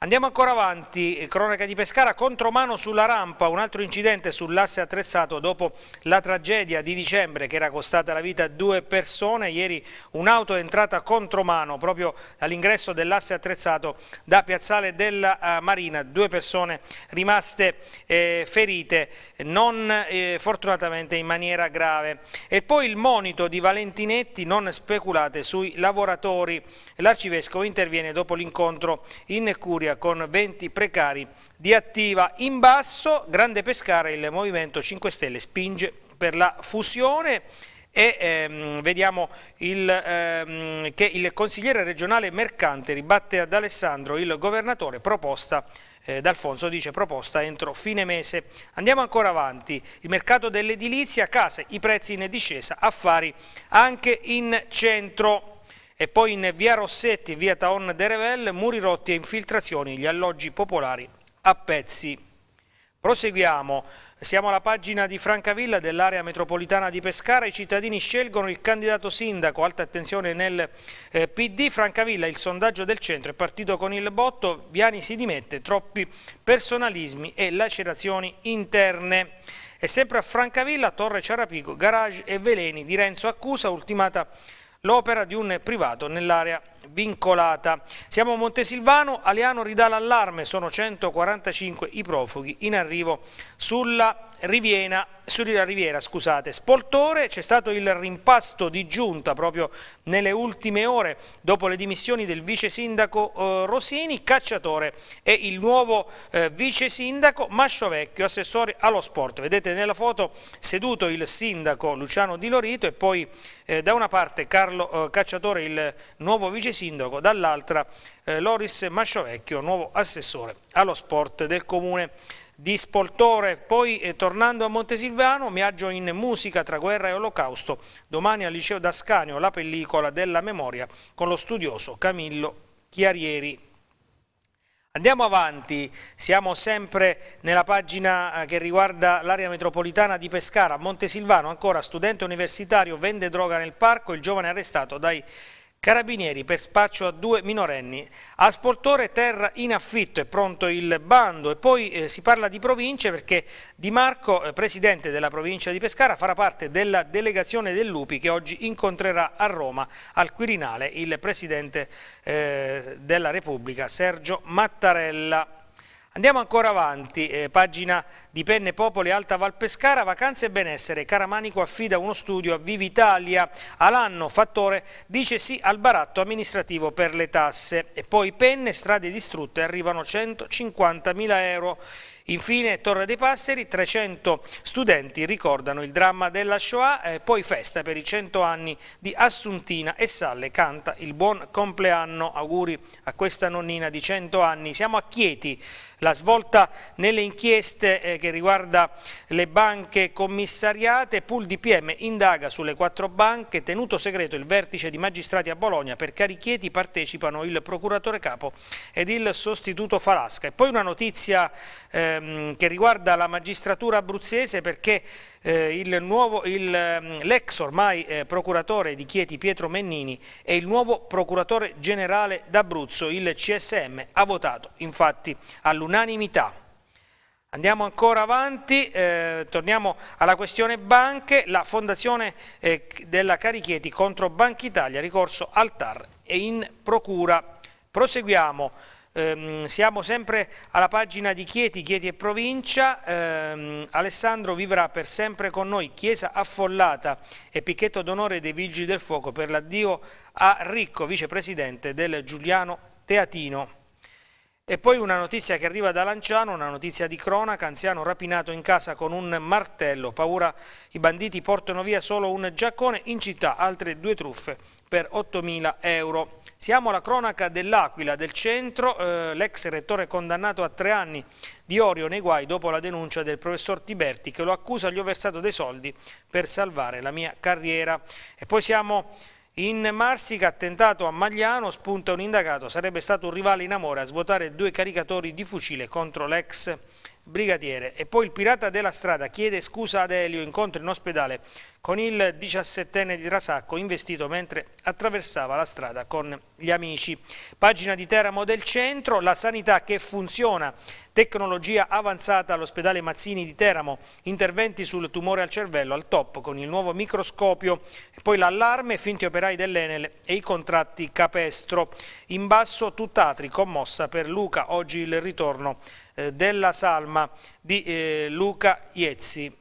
Andiamo ancora avanti, cronaca di Pescara, contromano sulla rampa, un altro incidente sull'asse attrezzato dopo la tragedia di dicembre che era costata la vita a due persone, ieri un'auto è entrata contromano proprio all'ingresso dell'asse attrezzato da Piazzale della eh, Marina, due persone rimaste eh, ferite, non eh, fortunatamente in maniera grave. E poi il monito di Valentinetti, non speculate sui lavoratori, l'arcivescovo interviene dopo l'incontro in Curia Calabria con 20 precari di attiva. In basso, Grande Pescara, il Movimento 5 Stelle spinge per la fusione e ehm, vediamo il, ehm, che il consigliere regionale Mercante ribatte ad Alessandro il governatore proposta eh, D'Alfonso dice proposta entro fine mese. Andiamo ancora avanti, il mercato dell'edilizia, case, i prezzi in discesa, affari anche in centro e poi in via Rossetti, via Taon de Revel, muri rotti e infiltrazioni, gli alloggi popolari a pezzi. Proseguiamo, siamo alla pagina di Francavilla dell'area metropolitana di Pescara, i cittadini scelgono il candidato sindaco, alta attenzione nel eh, PD, Francavilla il sondaggio del centro è partito con il botto, Viani si dimette, troppi personalismi e lacerazioni interne. E sempre a Francavilla, Torre Ciarapico, Garage e Veleni di Renzo Accusa, ultimata l'opera di un privato nell'area vincolata. Siamo a Montesilvano, Aliano ridà l'allarme, sono 145 i profughi in arrivo sulla Riviera, sulla riviera scusate. Spoltore, c'è stato il rimpasto di giunta proprio nelle ultime ore dopo le dimissioni del vice sindaco eh, Rosini, Cacciatore e il nuovo eh, vice sindaco Masciovecchio, assessore allo sport. Vedete nella foto seduto il sindaco Luciano Di Lorito e poi eh, da una parte Carlo eh, Cacciatore, il nuovo vice sindaco, dall'altra eh, Loris Masciovecchio, nuovo assessore allo sport del comune di Spoltore. Poi eh, tornando a Montesilvano, viaggio in musica tra guerra e olocausto, domani al liceo d'Ascanio la pellicola della memoria con lo studioso Camillo Chiarieri. Andiamo avanti, siamo sempre nella pagina eh, che riguarda l'area metropolitana di Pescara. Montesilvano, ancora studente universitario, vende droga nel parco, il giovane arrestato dai Carabinieri per spaccio a due minorenni. A Sportore terra in affitto è pronto il bando e poi eh, si parla di province perché Di Marco, eh, presidente della provincia di Pescara, farà parte della delegazione del Lupi che oggi incontrerà a Roma al Quirinale il presidente eh, della Repubblica Sergio Mattarella. Andiamo ancora avanti, eh, pagina di Penne Popoli Alta Val Pescara, vacanze e benessere, Caramanico affida uno studio a Vivitalia, all'anno fattore dice sì al baratto amministrativo per le tasse e poi Penne, strade distrutte, arrivano 150.000 euro. Infine Torre dei Passeri, 300 studenti ricordano il dramma della Shoah, eh, poi festa per i 100 anni di Assuntina e Salle canta il buon compleanno, auguri a questa nonnina di 100 anni. Siamo a Chieti, la svolta nelle inchieste eh, che riguarda le banche commissariate, Pool di PM indaga sulle quattro banche, tenuto segreto il vertice di magistrati a Bologna, per cari Chieti partecipano il procuratore capo ed il sostituto Falasca. E poi una notizia... Eh, ehm, che riguarda la magistratura abruzzese perché eh, ehm, l'ex ormai eh, procuratore di Chieti Pietro Mennini è il nuovo procuratore generale d'Abruzzo, il CSM ha votato infatti all'unanimità. Andiamo ancora avanti, eh, torniamo alla questione banche, la fondazione eh, della Carichieti contro Banca Italia, ricorso al TAR e in procura. Proseguiamo. Ehm, siamo sempre alla pagina di Chieti, Chieti e provincia, ehm, Alessandro vivrà per sempre con noi, chiesa affollata e picchetto d'onore dei Vigili del Fuoco per l'addio a Ricco, vicepresidente del Giuliano Teatino. E poi una notizia che arriva da Lanciano, una notizia di cronaca, anziano rapinato in casa con un martello, paura i banditi portano via solo un giaccone, in città altre due truffe per 8.000 euro. Siamo alla cronaca dell'Aquila, del centro, eh, l'ex rettore condannato a tre anni di Orio nei guai dopo la denuncia del professor Tiberti che lo accusa gli ho versato dei soldi per salvare la mia carriera. E poi siamo... In Marsica, attentato a Magliano, spunta un indagato. Sarebbe stato un rivale in amore a svuotare due caricatori di fucile contro l'ex brigadiere. E poi il pirata della strada chiede scusa ad Elio, incontro in ospedale con il 17enne di Trasacco investito mentre attraversava la strada con gli amici. Pagina di Teramo del centro, la sanità che funziona, tecnologia avanzata all'ospedale Mazzini di Teramo, interventi sul tumore al cervello al top con il nuovo microscopio, poi l'allarme, finti operai dell'Enel e i contratti capestro. In basso tutt'atri, commossa per Luca, oggi il ritorno eh, della Salma di eh, Luca Iezzi.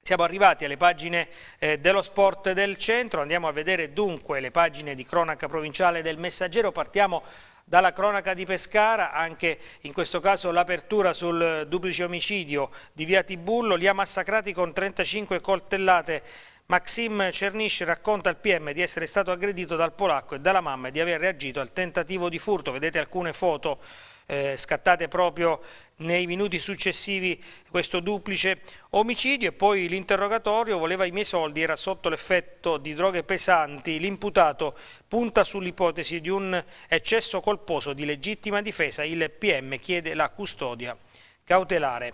Siamo arrivati alle pagine eh, dello sport del centro, andiamo a vedere dunque le pagine di cronaca provinciale del Messaggero, partiamo dalla cronaca di Pescara, anche in questo caso l'apertura sul duplice omicidio di via Tibullo, li ha massacrati con 35 coltellate. Maxim Cernisci racconta al PM di essere stato aggredito dal polacco e dalla mamma e di aver reagito al tentativo di furto, vedete alcune foto eh, scattate proprio nei minuti successivi questo duplice omicidio e poi l'interrogatorio voleva i miei soldi, era sotto l'effetto di droghe pesanti, l'imputato punta sull'ipotesi di un eccesso colposo di legittima difesa, il PM chiede la custodia cautelare.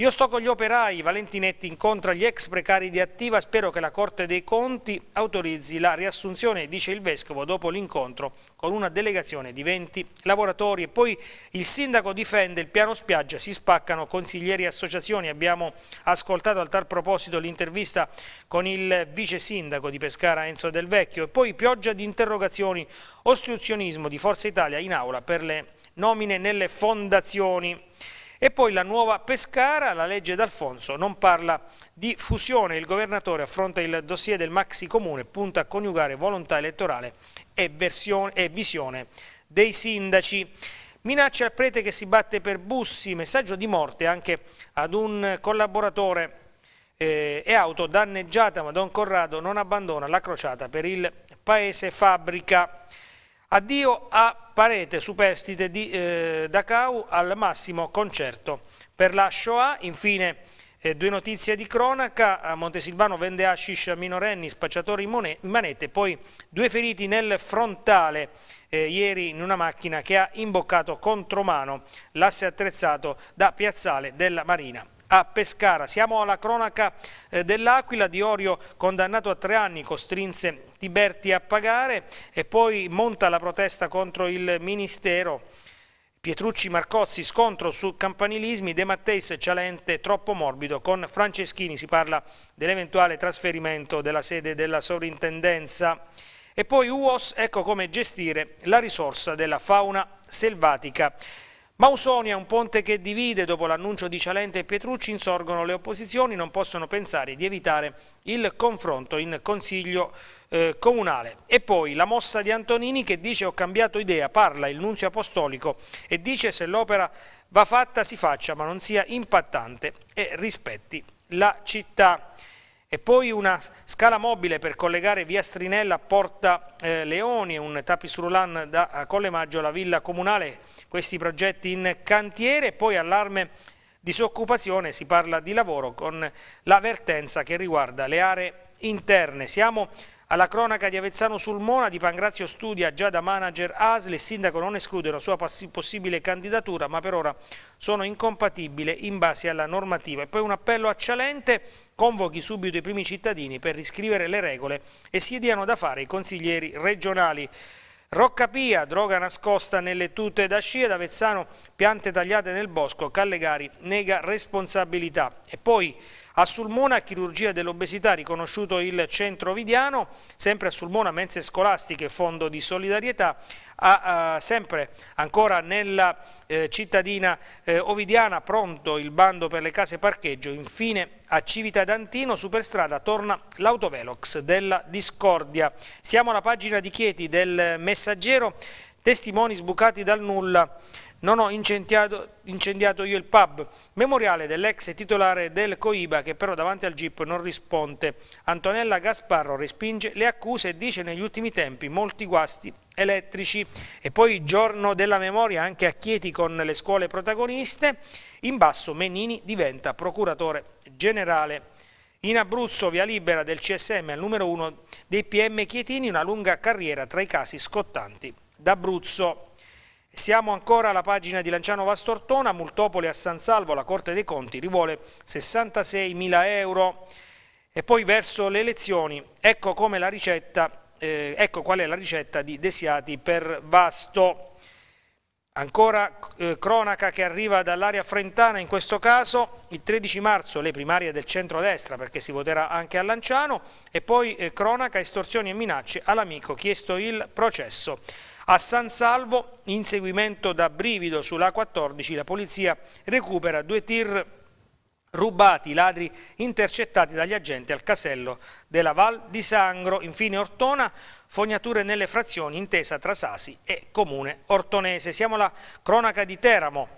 Io sto con gli operai, Valentinetti incontra gli ex precari di Attiva, spero che la Corte dei Conti autorizzi la riassunzione, dice il Vescovo dopo l'incontro con una delegazione di 20 lavoratori. E poi il sindaco difende il piano spiaggia, si spaccano consiglieri e associazioni. Abbiamo ascoltato a tal proposito l'intervista con il vice sindaco di Pescara Enzo Del Vecchio. E poi pioggia di interrogazioni, ostruzionismo di Forza Italia in aula per le nomine nelle fondazioni. E poi la nuova Pescara, la legge d'Alfonso, non parla di fusione. Il governatore affronta il dossier del maxi comune, punta a coniugare volontà elettorale e, versione, e visione dei sindaci. Minaccia al prete che si batte per bussi, messaggio di morte anche ad un collaboratore eh, e auto danneggiata, ma Don Corrado non abbandona la crociata per il paese fabbrica. Addio a Parete Superstite di eh, Dachau al massimo concerto per la Shoah. Infine eh, due notizie di cronaca, a Montesilvano vende hashish a minorenni, spacciatori in manette, poi due feriti nel frontale eh, ieri in una macchina che ha imboccato contromano l'asse attrezzato da piazzale della Marina a Pescara. Siamo alla cronaca eh, dell'Aquila, Di Orio condannato a tre anni costrinse Tiberti a pagare e poi monta la protesta contro il Ministero. Pietrucci Marcozzi, scontro su campanilismi, De Matteis Cialente troppo morbido, con Franceschini si parla dell'eventuale trasferimento della sede della sovrintendenza e poi UOS, ecco come gestire la risorsa della fauna selvatica. Mausonia, un ponte che divide, dopo l'annuncio di Cialente e Petrucci, insorgono le opposizioni, non possono pensare di evitare il confronto in Consiglio eh, Comunale. E poi la mossa di Antonini che dice ho cambiato idea, parla il nunzio apostolico e dice se l'opera va fatta si faccia ma non sia impattante e rispetti la città e poi una scala mobile per collegare via Strinella a Porta eh, Leoni e un roulant da Collemaggio alla Villa Comunale, questi progetti in cantiere, poi allarme disoccupazione, si parla di lavoro con l'avvertenza che riguarda le aree interne. Siamo alla cronaca di Avezzano Sulmona di Pangrazio studia già da manager ASL, il sindaco non esclude la sua possibile candidatura ma per ora sono incompatibili in base alla normativa. E poi un appello a Cialente, convochi subito i primi cittadini per riscrivere le regole e si diano da fare i consiglieri regionali. Rocca Pia, droga nascosta nelle tute da sci ad Avezzano, piante tagliate nel bosco, Callegari nega responsabilità. E poi... A Sulmona, chirurgia dell'obesità, riconosciuto il centro ovidiano, sempre a Sulmona, mense scolastiche, fondo di solidarietà, a, a, eh, sempre ancora nella eh, cittadina eh, ovidiana, pronto il bando per le case parcheggio, infine a Civitadantino, superstrada, torna l'autovelox della Discordia. Siamo alla pagina di Chieti del Messaggero, testimoni sbucati dal nulla, non ho incendiato, incendiato, io il pub, memoriale dell'ex titolare del Coiba che però davanti al GIP non risponde. Antonella Gasparro respinge le accuse e dice negli ultimi tempi molti guasti elettrici. E poi giorno della memoria anche a Chieti con le scuole protagoniste. In basso Menini diventa procuratore generale. In Abruzzo, via libera del CSM al numero 1 dei PM Chietini, una lunga carriera tra i casi scottanti d'Abruzzo. Siamo ancora alla pagina di Lanciano Vastortona, Multopoli a San Salvo, la Corte dei Conti rivuole 66.000 euro. E poi verso le elezioni, ecco, ricetta, eh, ecco qual è la ricetta di Desiati per Vasto. Ancora eh, cronaca che arriva dall'area frentana, in questo caso il 13 marzo le primarie del centro-destra perché si voterà anche a Lanciano e poi eh, cronaca, estorsioni e minacce all'amico chiesto il processo. A San Salvo, inseguimento da brivido sulla A14, la polizia recupera due tir rubati, ladri intercettati dagli agenti al casello della Val di Sangro. Infine Ortona, fognature nelle frazioni intesa tra Sasi e Comune Ortonese. Siamo alla cronaca di Teramo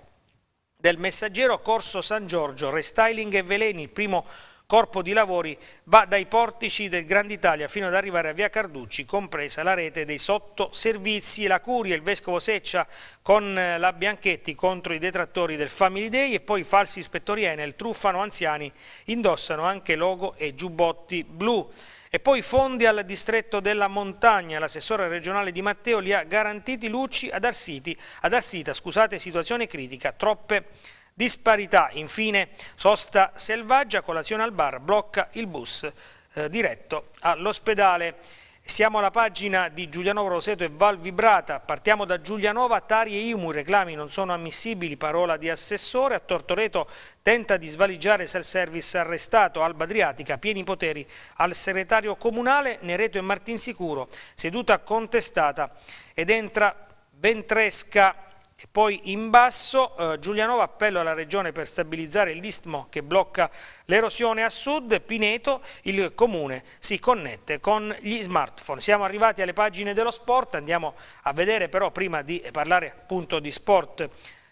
del messaggero Corso San Giorgio, restyling e veleni, il primo corpo di lavori va dai portici del Italia fino ad arrivare a Via Carducci, compresa la rete dei sottoservizi la curia, il Vescovo Seccia con eh, la Bianchetti contro i detrattori del Family Day e poi i falsi ispettori Enel, truffano anziani, indossano anche logo e giubbotti blu. E poi fondi al distretto della montagna, l'assessore regionale di Matteo li ha garantiti luci ad, Arsiti, ad Arsita, scusate, situazione critica, troppe Disparità, infine, sosta selvaggia, colazione al bar, blocca il bus eh, diretto all'ospedale. Siamo alla pagina di Giulianova Roseto e Val Vibrata. Partiamo da Giulianova, Tari e Imu. I reclami non sono ammissibili, parola di assessore. A Tortoreto tenta di svaligiare self-service arrestato. Alba Adriatica, pieni poteri al segretario comunale Nereto e Martinsicuro. Seduta contestata ed entra Ventresca e poi in basso eh, Giulianova appello alla Regione per stabilizzare l'istmo che blocca l'erosione a sud, Pineto, il comune si connette con gli smartphone. Siamo arrivati alle pagine dello sport, andiamo a vedere però prima di parlare appunto di sport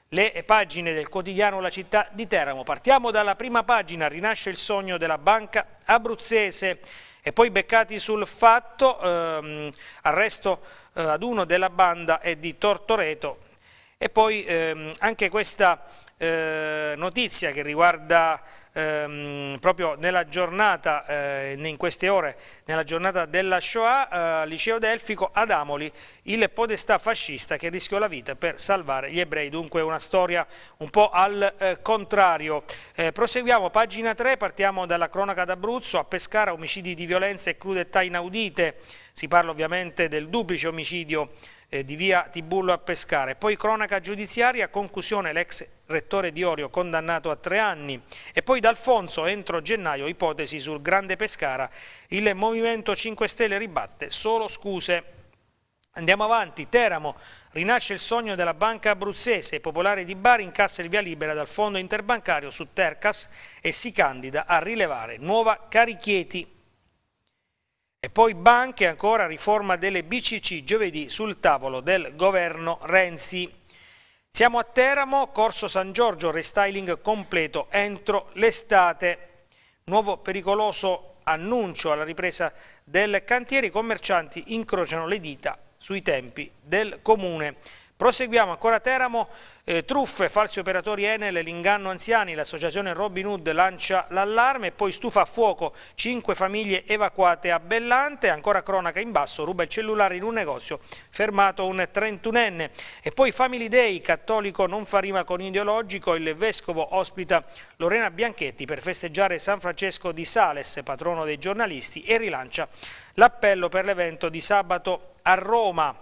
le pagine del quotidiano La città di Teramo. Partiamo dalla prima pagina, rinasce il sogno della banca abruzzese e poi beccati sul fatto, ehm, arresto eh, ad uno della banda e di Tortoreto e poi ehm, anche questa eh, notizia che riguarda ehm, proprio nella giornata, eh, in queste ore, nella giornata della Shoah, eh, liceo delfico ad Amoli, il podestà fascista che rischiò la vita per salvare gli ebrei, dunque una storia un po' al eh, contrario. Eh, proseguiamo, pagina 3, partiamo dalla cronaca d'Abruzzo, a Pescara omicidi di violenza e crudeltà inaudite, si parla ovviamente del duplice omicidio eh, di via Tibullo a Pescare. Poi cronaca giudiziaria, conclusione l'ex rettore di Orio condannato a tre anni e poi D'Alfonso entro gennaio ipotesi sul Grande Pescara, il Movimento 5 Stelle ribatte solo scuse. Andiamo avanti, Teramo, rinasce il sogno della banca abruzzese, Popolare di Bari incassa il via libera dal fondo interbancario su Tercas e si candida a rilevare nuova Carichieti. E poi banche, ancora riforma delle BCC giovedì sul tavolo del governo Renzi. Siamo a Teramo, Corso San Giorgio, restyling completo entro l'estate. Nuovo pericoloso annuncio alla ripresa del cantiere, i commercianti incrociano le dita sui tempi del comune. Proseguiamo ancora a Teramo, eh, truffe, falsi operatori Enel, l'inganno anziani, l'associazione Robin Hood lancia l'allarme poi stufa a fuoco, cinque famiglie evacuate a Bellante, ancora cronaca in basso, ruba il cellulare in un negozio, fermato un 31enne. E poi Family Day, cattolico non fa rima con ideologico, il vescovo ospita Lorena Bianchetti per festeggiare San Francesco di Sales, patrono dei giornalisti, e rilancia l'appello per l'evento di sabato a Roma.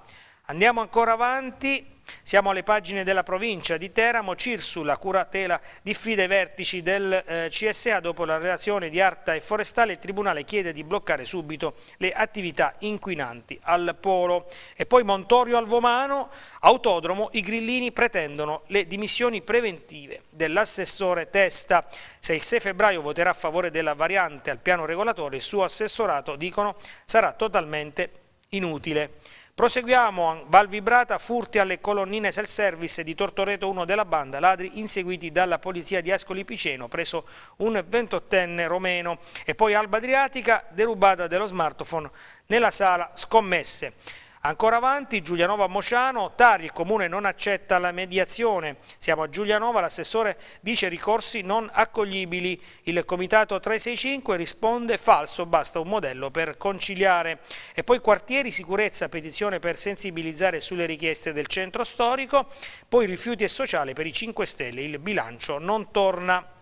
Andiamo ancora avanti. Siamo alle pagine della provincia di Teramo, Cirsula, curatela, diffida i vertici del eh, CSA dopo la relazione di Arta e Forestale, il Tribunale chiede di bloccare subito le attività inquinanti al polo. E poi Montorio Alvomano, autodromo, i grillini pretendono le dimissioni preventive dell'assessore Testa. Se il 6 febbraio voterà a favore della variante al piano regolatore, il suo assessorato, dicono, sarà totalmente inutile. Proseguiamo, Val Vibrata, furti alle colonnine self-service di Tortoreto 1 della banda, ladri inseguiti dalla polizia di Ascoli Piceno, preso un 28enne romeno e poi Alba Adriatica, derubata dello smartphone nella sala scommesse. Ancora avanti, Giulianova Mociano, Tari, il comune non accetta la mediazione. Siamo a Giulianova, l'assessore dice ricorsi non accoglibili. Il comitato 365 risponde falso, basta un modello per conciliare. E poi quartieri, sicurezza, petizione per sensibilizzare sulle richieste del centro storico, poi rifiuti e sociale per i 5 Stelle, il bilancio non torna.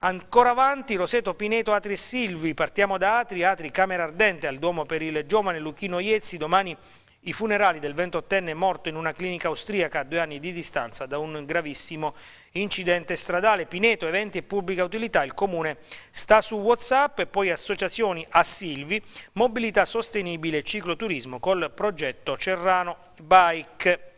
Ancora avanti Roseto, Pineto, Atri e Silvi, partiamo da Atri, Atri Camera Ardente al Duomo per il giovane Luchino Iezzi, domani i funerali del 28enne morto in una clinica austriaca a due anni di distanza da un gravissimo incidente stradale. Pineto, eventi e pubblica utilità, il comune sta su Whatsapp e poi associazioni a Silvi, mobilità sostenibile e cicloturismo col progetto Cerrano Bike.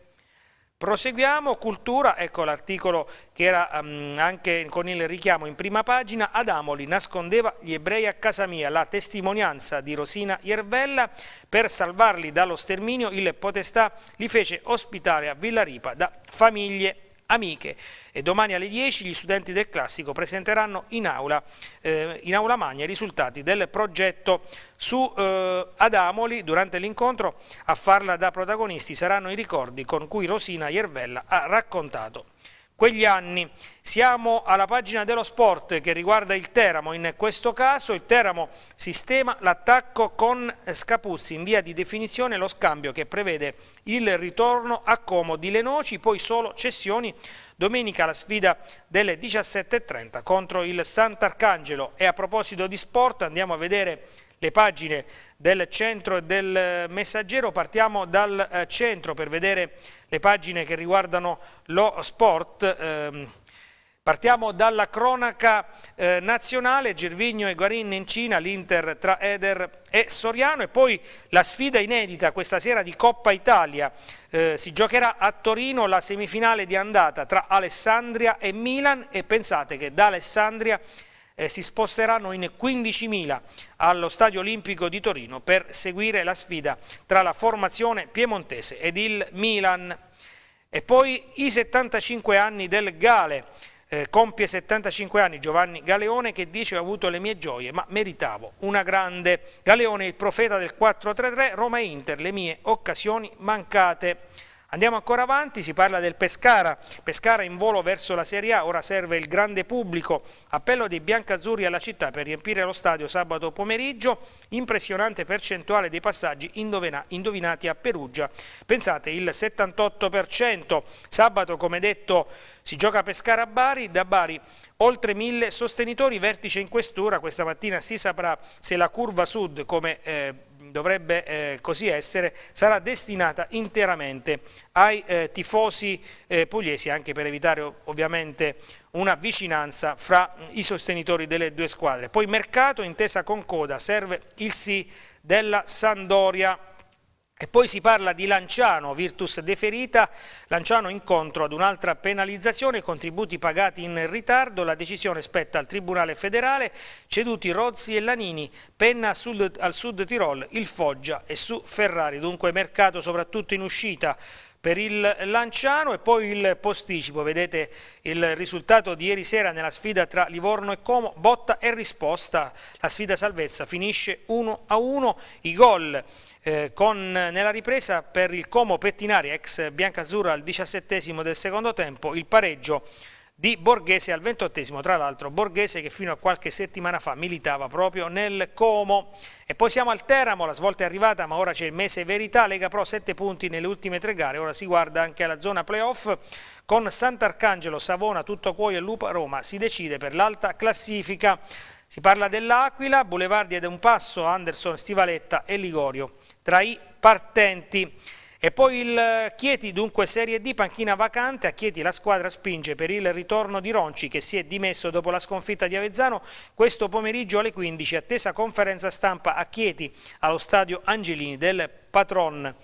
Proseguiamo, cultura, ecco l'articolo che era um, anche con il richiamo in prima pagina, Adamoli nascondeva gli ebrei a casa mia, la testimonianza di Rosina Iervella, per salvarli dallo sterminio il Potestà li fece ospitare a Villaripa da famiglie amiche e domani alle 10 gli studenti del classico presenteranno in aula, eh, in aula magna i risultati del progetto su eh, Adamoli. Durante l'incontro a farla da protagonisti saranno i ricordi con cui Rosina Iervella ha raccontato quegli anni. Siamo alla pagina dello sport che riguarda il Teramo, in questo caso il Teramo sistema l'attacco con Scapuzzi, in via di definizione lo scambio che prevede il ritorno a Como di Lenoci, poi solo cessioni, domenica la sfida delle 17.30 contro il Sant'Arcangelo e a proposito di sport andiamo a vedere le pagine del centro e del messaggero. Partiamo dal eh, centro per vedere le pagine che riguardano lo sport. Ehm, partiamo dalla cronaca eh, nazionale, Gervigno e Guarin in Cina, l'Inter tra Eder e Soriano e poi la sfida inedita questa sera di Coppa Italia. Eh, si giocherà a Torino la semifinale di andata tra Alessandria e Milan e pensate che da Alessandria eh, si sposteranno in 15.000 allo Stadio Olimpico di Torino per seguire la sfida tra la formazione piemontese ed il Milan. E poi i 75 anni del Gale. Eh, compie 75 anni Giovanni Galeone che dice ho avuto le mie gioie ma meritavo una grande. Galeone il profeta del 4-3-3, Roma e Inter, le mie occasioni mancate. Andiamo ancora avanti, si parla del Pescara, Pescara in volo verso la Serie A, ora serve il grande pubblico, appello dei biancazzurri alla città per riempire lo stadio sabato pomeriggio, impressionante percentuale dei passaggi indovinati a Perugia, pensate il 78%, sabato come detto si gioca Pescara a Bari, da Bari oltre mille sostenitori, vertice in quest'ora, questa mattina si saprà se la curva sud, come eh, dovrebbe eh, così essere, sarà destinata interamente ai eh, tifosi eh, pugliesi, anche per evitare ovviamente una vicinanza fra mm, i sostenitori delle due squadre. Poi mercato, intesa con coda, serve il sì della Sandoria e poi si parla di Lanciano, Virtus deferita, Lanciano incontro ad un'altra penalizzazione, contributi pagati in ritardo, la decisione spetta al Tribunale federale, ceduti Rozzi e Lanini, penna sud, al Sud Tirol, il Foggia e su Ferrari, dunque mercato soprattutto in uscita per il Lanciano e poi il posticipo, vedete il risultato di ieri sera nella sfida tra Livorno e Como, botta e risposta, la sfida salvezza finisce 1 a 1, i gol eh, con, nella ripresa per il Como Pettinari, ex Biancazzurra al diciassettesimo del secondo tempo, il pareggio di Borghese al ventottesimo, tra l'altro Borghese che fino a qualche settimana fa militava proprio nel Como. E poi siamo al Teramo, la svolta è arrivata ma ora c'è il mese verità, Lega Pro 7 punti nelle ultime tre gare, ora si guarda anche alla zona playoff con Sant'Arcangelo, Savona, Tutto Cuoio e Lupa Roma, si decide per l'alta classifica. Si parla dell'Aquila, Boulevardi ed un passo, Anderson, Stivaletta e Ligorio tra i partenti. E poi il eh, Chieti, dunque Serie D, panchina vacante, a Chieti la squadra spinge per il ritorno di Ronci che si è dimesso dopo la sconfitta di Avezzano questo pomeriggio alle 15, attesa conferenza stampa a Chieti allo stadio Angelini del patron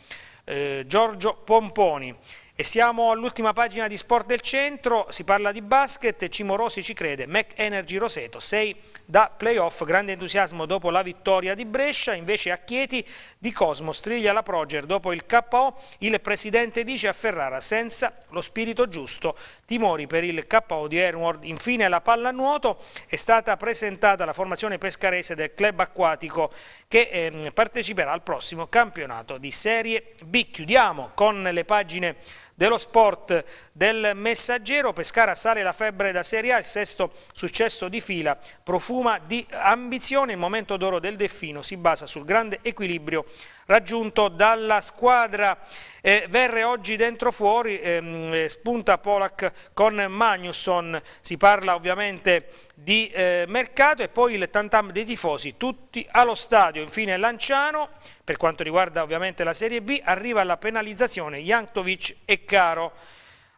eh, Giorgio Pomponi. E siamo all'ultima pagina di Sport del Centro, si parla di basket, Cimorosi ci crede, Mac Energy Roseto, 6 da playoff, grande entusiasmo dopo la vittoria di Brescia, invece a Chieti di Cosmo striglia la Proger dopo il KO, il presidente dice a Ferrara senza lo spirito giusto, timori per il KO di Ernward, infine la pallanuoto, è stata presentata la formazione pescarese del club acquatico che eh, parteciperà al prossimo campionato di Serie B. Chiudiamo con le pagine dello sport del messaggero, Pescara sale la febbre da Serie A, il sesto successo di fila, profuma di ambizione, il momento d'oro del Delfino si basa sul grande equilibrio raggiunto dalla squadra eh, Verre oggi dentro fuori, ehm, spunta Polak con Magnusson, si parla ovviamente di eh, mercato e poi il tantam dei tifosi, tutti allo stadio. Infine Lanciano, per quanto riguarda ovviamente la Serie B, arriva la penalizzazione Jankovic e Caro.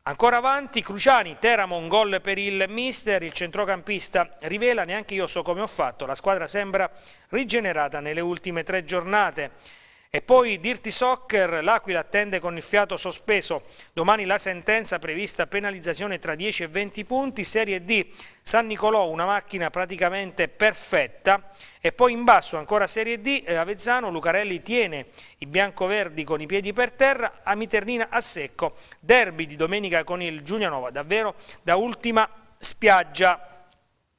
Ancora avanti, Cruciani, Teramo, un gol per il mister, il centrocampista rivela, neanche io so come ho fatto, la squadra sembra rigenerata nelle ultime tre giornate. E poi Dirty Soccer, l'Aquila attende con il fiato sospeso, domani la sentenza prevista penalizzazione tra 10 e 20 punti, Serie D San Nicolò una macchina praticamente perfetta e poi in basso ancora Serie D eh, Avezzano, Lucarelli tiene i biancoverdi con i piedi per terra, Amiternina a secco, derby di domenica con il Giulianova, davvero da ultima spiaggia.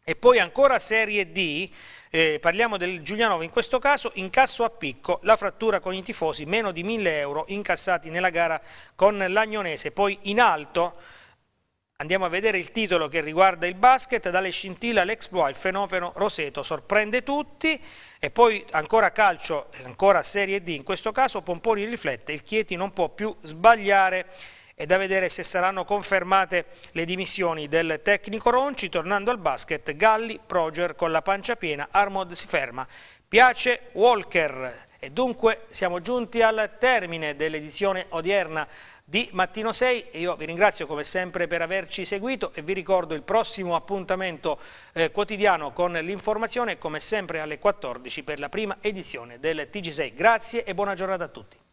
E poi ancora Serie D eh, parliamo del Giulianova in questo caso, incasso a picco, la frattura con i tifosi, meno di 1000 euro incassati nella gara con l'Agnonese, poi in alto... Andiamo a vedere il titolo che riguarda il basket, dalle scintille all'exploit, il fenomeno Roseto sorprende tutti e poi ancora calcio, ancora Serie D in questo caso, Pomponi riflette, il Chieti non può più sbagliare. È da vedere se saranno confermate le dimissioni del tecnico Ronci. Tornando al basket, Galli, Proger con la pancia piena, Armod si ferma. Piace Walker. E dunque siamo giunti al termine dell'edizione odierna di Mattino 6 io vi ringrazio come sempre per averci seguito e vi ricordo il prossimo appuntamento eh, quotidiano con l'informazione come sempre alle 14 per la prima edizione del TG6. Grazie e buona giornata a tutti.